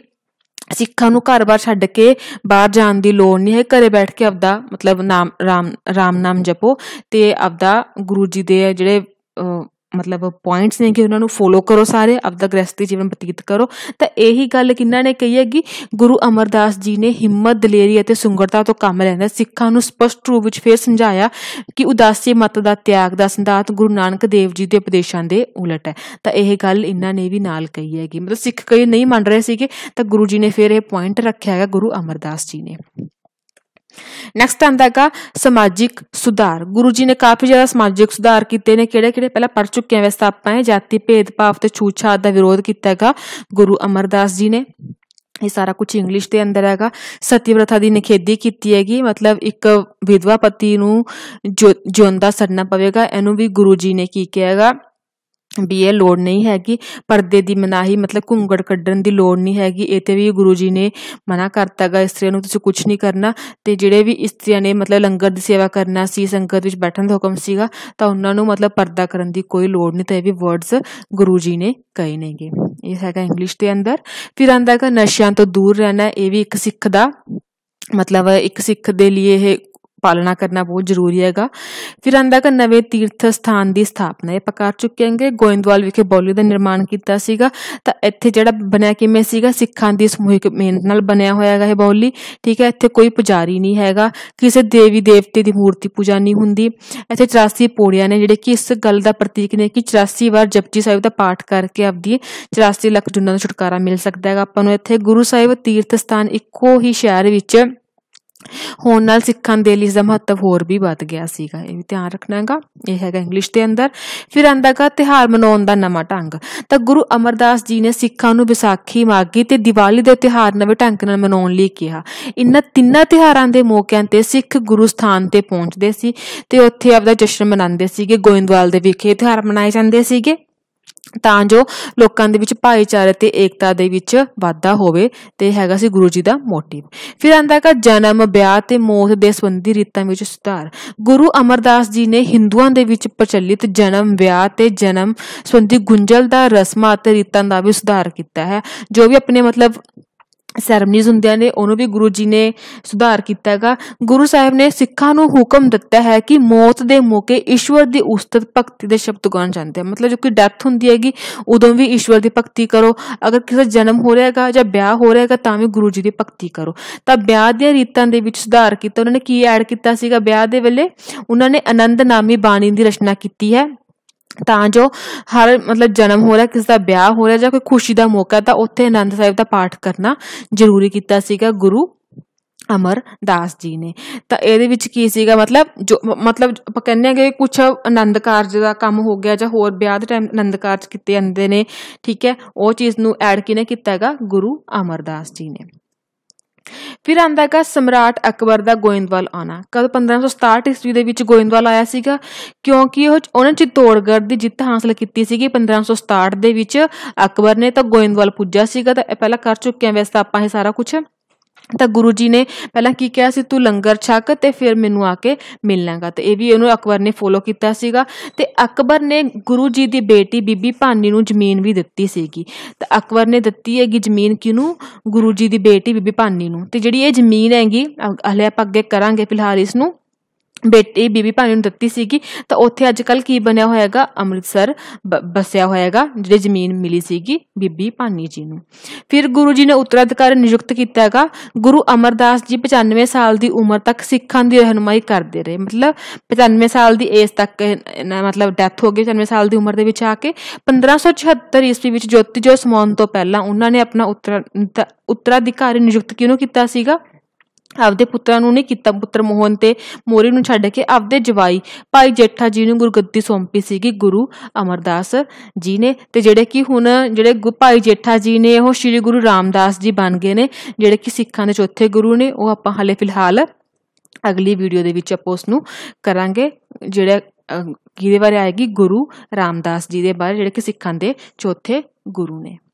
ਸਿੱਖਾਂ ਨੂੰ ਘਰ-ਬਾਰ ਛੱਡ ਕੇ ਬਾਹਰ ਜਾਣ ਦੀ ਲੋੜ ਨਹੀਂ ਹੈ ਘਰੇ ਬੈਠ ਕੇ ਆਪਦਾ ਮਤਲਬ ਨਾਮ ਰਾਮ ਰਾਮ ਨਾਮ ਜਪੋ ਤੇ ਆਪਦਾ ਗੁਰੂ ਜੀ ਦੇ ਜਿਹੜੇ ਮਤਲਬ ਪੁਆਇੰਟਸ ਨੇ ਕਿ ਉਹਨਾਂ ਨੂੰ ਫੋਲੋ ਕਰੋ ਸਾਰੇ ਆਪਦਾ ਗ੍ਰਸਤੀ ਜੀਵਨ ਬਤੀਤ ਕਰੋ ਤਾਂ ਇਹੀ ਗੱਲ ਕਿੰਨਾ ਨੇ ਕਹੀ ਹੈਗੀ ਗੁਰੂ ਅਮਰਦਾਸ ਜੀ ਨੇ ਹਿੰਮਤ ਦਲੇਰੀ ਅਤੇ ਸੁੰਗੜਤਾ ਤੋਂ ਕੰਮ ਲੈਂਦਾ ਸਿੱਖਾਂ ਨੂੰ ਸਪਸ਼ਟ ਰੂਪ ਵਿੱਚ ਫੇਰ ਸਮਝਾਇਆ ਕਿ ਉਦਾਸੀ ਮਤ ਦਾ ਤਿਆਗ ਦਾ ਸੰਦਾਤ ਗੁਰੂ ਨਾਨਕ ਦੇਵ ਜੀ ਦੇ ਉਪਦੇਸ਼ਾਂ ਦੇ ਉਲਟ ਹੈ ਤਾਂ ਇਹ ਗੱਲ ਇਹਨਾਂ ਨੇ ਵੀ ਨਾਲ ਕਹੀ ਹੈਗੀ ਮਤਲਬ ਸਿੱਖ ਕਈ ਨਹੀਂ ਮੰਨ ਰਹੇ ਸੀਗੇ ਤਾਂ ਗੁਰੂ ਜੀ ਨੇ ਫੇਰ ਇਹ ਪੁਆਇੰਟ ਰੱਖਿਆ ਹੈਗਾ ਗੁਰੂ ਅਮਰਦਾਸ ਜੀ ਨੇ ਨੈਕਸਟ ਆਂਦਾ ਹੈਗਾ ਸਮਾਜਿਕ ਸੁਧਾਰ ਗੁਰੂ ਜੀ ਨੇ ਕਾਫੀ ਜ਼ਿਆਦਾ ਸਮਾਜਿਕ ਸੁਧਾਰ ਕੀਤੇ ਨੇ ਕਿਹੜੇ ਕਿਹੜੇ ਪਹਿਲਾਂ ਪੜ ਚੁੱਕੇ ਆ ਵੈਸਾ ਆਪਾਂ ਇਹ ਜਾਤੀ ਭਾਵ ਤੇ ਛੂਛਾਤ ਦਾ ਵਿਰੋਧ ਕੀਤਾ ਹੈਗਾ ਗੁਰੂ ਅਮਰਦਾਸ ਜੀ ਨੇ ਇਹ ਸਾਰਾ ਕੁਝ ਇੰਗਲਿਸ਼ ਦੇ ਅੰਦਰ ਹੈਗਾ ਸਤੀ ਪ੍ਰਥਾ ਦੀ ਨਿਖੇਧੀ ਕੀਤੀ ਹੈਗੀ ਮਤਲਬ ਇੱਕ ਵਿਧਵਾ ਪਤੀ ਨੂੰ ਜਿਉਂਦਾ ਸੜਨਾ ਪਵੇਗਾ ਇਹਨੂੰ ਵੀ ਗੁਰੂ ਜੀ ਨੇ ਕੀ ਕਿਹਾ ਹੈਗਾ ਵੀ ਇਹ ਲੋੜ ਨਹੀਂ ਹੈਗੀ ਪਰਦੇ ਦੀ ਮਨਾਹੀ ਮਤਲਬ ਘੁੰਗੜ ਕੱਢਣ ਦੀ ਲੋੜ ਨਹੀਂ ਹੈਗੀ ਇਹ ਤੇ ਵੀ ਗੁਰੂ ਜੀ ਨੇ ਮਨਾ ਕਰਤਾਗਾ ਇਸਤਰੀਆਂ ਨੂੰ ਤੁਸੀਂ ਕੁਝ ਨਹੀਂ ਕਰਨਾ ਤੇ ਜਿਹੜੇ ਵੀ ਇਸਤਰੀਆਂ ਨੇ ਮਤਲਬ ਲੰਗਰ ਦੀ ਸੇਵਾ ਕਰਨਾ ਸੀ ਸੰਗਤ ਵਿੱਚ ਬੈਠਣ ਦਾ ਹੁਕਮ ਸੀਗਾ ਤਾਂ ਉਹਨਾਂ ਨੂੰ ਮਤਲਬ ਪਰਦਾ ਕਰਨ ਦੀ ਕੋਈ ਲੋੜ ਨਹੀਂ ਤੇ ਇਹ ਵੀ ਵਰਡਸ ਗੁਰੂ ਜੀ ਨੇ ਕਹੇ ਨੇਗੇ ਇਹ ਹੈਗਾ ਇੰਗਲਿਸ਼ ਦੇ ਅੰਦਰ ਫਿਰ ਆਂਦਾਗਾ ਨਸ਼ਿਆਂ ਤੋਂ ਦੂਰ ਰਹਿਣਾ ਇਹ ਵੀ ਇੱਕ ਸਿੱਖ ਦਾ ਮਤਲਬ ਇੱਕ ਸਿੱਖ ਦੇ ਲਈ ਇਹ ਪਾਲਣਾ ਕਰਨਾ ਬਹੁਤ ਜ਼ਰੂਰੀ ਹੈਗਾ ਫਿਰ ਅੰਦਾ ਕਾ ਨਵੇਂ ਤੀਰਥ ਸਥਾਨ ਦੀ ਸਥਾਪਨਾ ਇਹ ਪਕਾਰ ਚੁੱਕੇ ਹੈਗੇ ਗੋਇੰਦਵਾਲ ਵਿਖੇ ਬੌਲੀ ਦਾ ਨਿਰਮਾਣ ਕੀਤਾ ਸੀਗਾ ਤਾਂ ਇੱਥੇ ਜਿਹੜਾ ਬਣਿਆ ਕਿਵੇਂ ਸੀਗਾ ਸਿੱਖਾਂ ਦੀ ਸਮੂਹਿਕ ਮਿਹਨਤ ਨਾਲ ਬਣਿਆ ਹੋਇਆ ਹੈਗਾ ਇਹ ਬੌਲੀ ਠੀਕ ਹੈ ਇੱਥੇ ਕੋਈ ਪੁਜਾਰੀ ਨਹੀਂ ਹੈਗਾ ਕਿਸੇ ਦੇਵੀ ਦੇਵਤੇ ਦੀ ਮੂਰਤੀ ਪੂਜਾ ਨਹੀਂ ਹੁੰਦੀ ਇੱਥੇ 84 ਪੌੜੀਆਂ ਨੇ ਜਿਹੜੇ ਕਿ ਇਸ ਗੱਲ ਦਾ ਪ੍ਰਤੀਕ ਨੇ ਕਿ 84 ਵਾਰ ਜਪਜੀ ਸਾਹਿਬ ਦਾ ਪਾਠ ਕਰਕੇ ਆਪਦੀ 84 ਲੱਖ ਜੁਨਾਂ ਦਾ ਛੁਟਕਾਰਾ ਮਿਲ ਸਕਦਾ ਹੈਗਾ ਆਪਾਂ ਨੂੰ ਇੱਥੇ ਗੁਰੂ ਸਾਹਿਬ ਤੀਰਥ ਸਥਾਨ ਇੱਕੋ ਹੀ ਸ਼ਹਿਰ ਵਿੱਚ ਹੋਣ ਨਾਲ ਸਿੱਖਾਂ ਦੇ ਲਈ ਇਸ ਦਾ ਮਹੱਤਵ ਹੋਰ ਵੀ ਵੱਧ ਗਿਆ ਸੀਗਾ ਇਹ ਵੀ ਧਿਆਨ ਰੱਖਣਾ ਹੈਗਾ ਇਹ ਹੈਗਾ ਇੰਗਲਿਸ਼ ਦੇ ਅੰਦਰ ਫਿਰ ਆਂਦਾਗਾ ਤਿਹਾਰ ਮਨਾਉਣ ਦਾ ਨਵਾਂ ਢੰਗ ਤਾਂ ਗੁਰੂ ਅਮਰਦਾਸ ਜੀ ਨੇ ਸਿੱਖਾਂ ਨੂੰ ਵਿਸਾਖੀ ਮਾਗੀ ਤੇ ਦੀਵਾਲੀ ਦੇ ਤਿਹਾਰ ਨਵੇਂ ਢੰਗ ਨਾਲ ਮਨਾਉਣ ਲਈ ਕਿਹਾ ਇਨ੍ਹਾਂ ਤਿੰਨਾਂ ਤਿਹਾਰਾਂ ਦੇ ਮੌਕਿਆਂ ਤੇ ਸਿੱਖ ਗੁਰੂ ਸਥਾਨ ਤੇ ਪਹੁੰਚਦੇ ਸੀ ਤੇ ਉੱਥੇ ਆਪਦਾ ਜਸ਼ਨ ਮਨਾਉਂਦੇ ਸੀਗੇ ਗੋਇੰਦਵਾਲ ਦੇ ਵਿਖੇ ਤਿਹਾਰ ਮਨਾਏ ਜਾਂਦੇ ਸੀਗੇ ਤਾਂ ਜੋ ਲੋਕਾਂ ਦੇ ਵਿੱਚ ਭਾਈਚਾਰੇ ਤੇ ਏਕਤਾ ਦੇ ਵਿੱਚ ਵਾਧਾ ਹੋਵੇ ਤੇ ਹੈਗਾ ਸੀ ਗੁਰੂ ਜੀ ਦਾ ਮੋਟਿਵ ਫਿਰ ਆਂਦਾ ਕਾ ਜਨਮ ਵਿਆਹ ਤੇ ਮੌਤ ਦੇ ਸੰਬੰਧੀ ਰੀਤਾਂ ਵਿੱਚ ਸੁਧਾਰ ਗੁਰੂ ਅਮਰਦਾਸ ਜੀ ਨੇ ਹਿੰਦੂਆਂ ਦੇ ਵਿੱਚ ਪ੍ਰਚਲਿਤ ਜਨਮ ਵਿਆਹ ਤੇ ਜਨਮ ਸੰਬੰਧੀ ਗੁੰਝਲਦਾਰ ਰਸਮਾਂ ਅਤੇ ਰੀਤਾਂ ਦਾ ਵੀ ਸੁਧਾਰ ਕੀਤਾ ਹੈ ਜੋ ਵੀ ਆਪਣੇ ਮਤਲਬ ਸੈਰਮਨੀਸ ਹੁੰਦਿਆਂ ਨੇ ਉਹਨੂੰ ਵੀ ਗੁਰੂ ਜੀ ਨੇ ਸੁਧਾਰ ਕੀਤਾ ਹੈਗਾ ਗੁਰੂ ਸਾਹਿਬ ਨੇ ਸਿੱਖਾਂ ਨੂੰ ਹੁਕਮ ਦਿੱਤਾ ਹੈ ਕਿ ਮੌਤ ਦੇ ਮੌਕੇ ਈਸ਼ਵਰ ਦੀ ਉਸਤਤ ਭਗਤੀ ਦੇ ਸ਼ਬਦ ਗਾਉਣ ਜਾਂਦੇ ਆ ਮਤਲਬ ਜੋ ਕੋਈ ਡੈਥ ਹੁੰਦੀ ਹੈਗੀ ਉਦੋਂ ਵੀ ਈਸ਼ਵਰ ਦੀ ਭਗਤੀ ਕਰੋ ਅਗਰ ਕਿਸੇ ਜਨਮ ਹੋ ਰਿਹਾ ਹੈਗਾ ਜਾਂ ਵਿਆਹ ਹੋ ਰਿਹਾ ਹੈਗਾ ਤਾਂ ਵੀ ਗੁਰੂ ਜੀ ਦੀ ਭਗਤੀ ਕਰੋ ਤਾਂ ਵਿਆਹ ਦੀਆਂ ਰੀਤਾਂ ਦੇ ਵਿੱਚ ਸੁਧਾਰ ਕੀਤਾ ਉਹਨਾਂ ਨੇ ਕੀ ਐਡ ਕੀਤਾ ਸੀਗਾ ਵਿਆਹ ਦੇ ਵੇਲੇ ਉਹਨਾਂ ਨੇ ਆਨੰਦ ਨਾਮੀ ਬਾਣੀ ਦੀ ਰਚਨਾ ਕੀਤੀ ਹੈ ਤਾਂ ਜੋ ਹਰ ਮਤਲਬ ਜਨਮ ਹੋ ਰਿਹਾ ਕਿਸ ਦਾ ਵਿਆਹ ਹੋ ਰਿਹਾ ਜਾਂ ਕੋਈ ਖੁਸ਼ੀ ਦਾ ਮੌਕਾ ਤਾਂ ਉੱਥੇ ਆਨੰਦ ਸਾਹਿਬ ਦਾ ਪਾਠ ਕਰਨਾ ਜ਼ਰੂਰੀ ਕੀਤਾ ਸੀਗਾ ਗੁਰੂ ਅਮਰਦਾਸ ਜੀ ਨੇ ਤਾਂ ਇਹਦੇ ਵਿੱਚ ਕੀ ਸੀਗਾ ਮਤਲਬ ਜੋ ਮਤਲਬ ਆਪਾਂ ਕਹਿੰਦੇ ਆਗੇ ਕਿ ਕੁਝ ਆਨੰਦ ਕਾਰਜ ਦਾ ਕੰਮ ਹੋ ਗਿਆ ਜਾਂ ਹੋਰ ਵਿਆਹ ਦੇ ਟਾਈਮ ਆਨੰਦ ਕਾਰਜ ਕੀਤੇ ਜਾਂਦੇ ਨੇ ਠੀਕ ਹੈ ਉਹ ਚੀਜ਼ ਨੂੰ ਐਡ ਕਿਨੇ ਕੀਤਾ ਹੈਗਾ ਗੁਰੂ ਅਮਰਦਾਸ ਜੀ ਨੇ ਫਿਰ ਆਂਦਾ ਕਾ ਸਮਰਾਟ ਅਕਬਰ ਦਾ ਗੋਇੰਦਵਾਲ ਆਣਾ ਕਦ 1567 ਈਸਵੀ ਦੇ ਵਿੱਚ ਗੋਇੰਦਵਾਲ ਆਇਆ ਸੀਗਾ ਕਿਉਂਕਿ ਉਹ ਚ ਤੋੜਗੜ ਦੀ ਜਿੱਤ ਹਾਸਲ ਕੀਤੀ ਸੀਗੀ 1567 ਦੇ ਵਿੱਚ ਅਕਬਰ ਨੇ ਤਾਂ ਗੋਇੰਦਵਾਲ ਪੁੱਜਾ ਸੀਗਾ ਤਾਂ ਇਹ ਪਹਿਲਾਂ ਕਰ ਚੁੱਕੇ ਆ ਵੈਸੇ ਆਪਾਂ ਇਹ ਸਾਰਾ ਕੁਝ ਤਾਂ ਗੁਰੂ ਜੀ ਨੇ ਪਹਿਲਾਂ ਕੀ ਕਿਹਾ ਸੀ ਤੂੰ ਲੰਗਰ ਛਕ ਤੇ ਫਿਰ ਮੈਨੂੰ ਆ ਕੇ ਮਿਲ ਲੈਗਾ ਤੇ ਇਹ ਵੀ ਇਹਨੂੰ ਅਕਬਰ ਨੇ ਫੋਲੋ ਕੀਤਾ ਸੀਗਾ ਤੇ ਅਕਬਰ ਨੇ ਗੁਰੂ ਜੀ ਦੀ ਬੇਟੀ ਬੀਬੀ ਭਾਨੀ ਨੂੰ ਜ਼ਮੀਨ ਵੀ ਦਿੱਤੀ ਸੀਗੀ ਤਾਂ ਅਕਬਰ ਨੇ ਦਿੱਤੀ ਹੈਗੀ ਜ਼ਮੀਨ ਕਿਨੂੰ ਗੁਰੂ ਜੀ ਦੀ ਬੇਟੀ ਬੀਬੀ ਭਾਨੀ ਨੂੰ ਤੇ ਜਿਹੜੀ ਇਹ ਜ਼ਮੀਨ ਹੈਗੀ ਹਲੇ ਆਪਾਂ ਅੱਗੇ ਕਰਾਂਗੇ ਫਿਲਹਾਲ ਇਸ ਨੂੰ ਬੇਟੀ ਬੀਬੀ ਭਾਨੀ ਨੂੰ ਦਿੱਤੀ ਸੀਗੀ ਤਾਂ ਉੱਥੇ ਅੱਜ ਕੱਲ ਕੀ ਬਣਿਆ ਹੋਇਆਗਾ ਅੰਮ੍ਰਿਤਸਰ ਬਸਿਆ ਹੋਇਆਗਾ ਜਿਹੜੀ ਜ਼ਮੀਨ ਮਿਲੀ ਸੀਗੀ ਬੀਬੀ ਭਾਨੀ ਜੀ ਨੂੰ ਫਿਰ ਗੁਰੂ ਜੀ ਨੇ ਉਤਰਾਧਿਕਾਰ ਨਿਯੁਕਤ ਕੀਤਾ ਹੈਗਾ ਗੁਰੂ ਅਮਰਦਾਸ ਜੀ 95 ਸਾਲ ਦੀ ਉਮਰ ਤੱਕ ਸਿੱਖਾਂ ਦੀ ਰਹਿਨਮਾਈ ਕਰਦੇ ਰਹੇ ਮਤਲਬ 95 ਸਾਲ ਦੀ ਏਜ ਤੱਕ ਮਤਲਬ ਡੈਥ ਹੋ ਗਈ 95 ਸਾਲ ਦੀ ਉਮਰ ਦੇ ਵਿੱਚ ਆ ਕੇ 1576 ਈਸਵੀ ਵਿੱਚ ਜੋਤੀ ਜੋ ਸਮਾਉਣ ਤੋਂ ਪਹਿਲਾਂ ਉਹਨਾਂ ਨੇ ਆਪਣਾ ਉਤਰਾਧਿਕਾਰੀ ਨਿਯੁਕਤ ਕਿਉਂ ਕੀਤਾ ਸੀਗਾ ਆਪਦੇ ਪੁੱਤਰਾਂ ਨੂੰ ਨਹੀਂ ਕੀਤਾ ਪੁੱਤਰ ਮੋਹਨ ਤੇ ਮੋਰੀ ਨੂੰ ਛੱਡ ਕੇ ਆਪਦੇ ਜਵਾਈ ਭਾਈ ਜੇਠਾ ਜੀ ਨੂੰ ਗੁਰਗੱਦੀ ਸੌਂਪੀ ਸੀਗੀ ਗੁਰੂ ਅਮਰਦਾਸ ਜੀ ਨੇ ਤੇ ਜਿਹੜੇ ਕਿ ਹੁਣ ਜਿਹੜੇ ਭਾਈ ਜੇਠਾ ਜੀ ਨੇ ਉਹ ਸ੍ਰੀ ਗੁਰੂ ਰਾਮਦਾਸ ਜੀ ਬਣ ਗਏ ਨੇ ਜਿਹੜੇ ਕਿ ਸਿੱਖਾਂ ਦੇ ਚੌਥੇ ਗੁਰੂ ਨੇ ਉਹ ਆਪਾਂ ਹਾਲੇ ਫਿਲਹਾਲ ਅਗਲੀ ਵੀਡੀਓ ਦੇ ਵਿੱਚ ਆਪੋਸ ਨੂੰ ਕਰਾਂਗੇ ਜਿਹੜਾ ਕਿਹਦੇ ਬਾਰੇ ਆਏਗੀ ਗੁਰੂ ਰਾਮਦਾਸ ਜੀ ਦੇ ਬਾਰੇ ਜਿਹੜੇ ਕਿ ਸਿੱਖਾਂ ਦੇ ਚੌਥੇ ਗੁਰੂ ਨੇ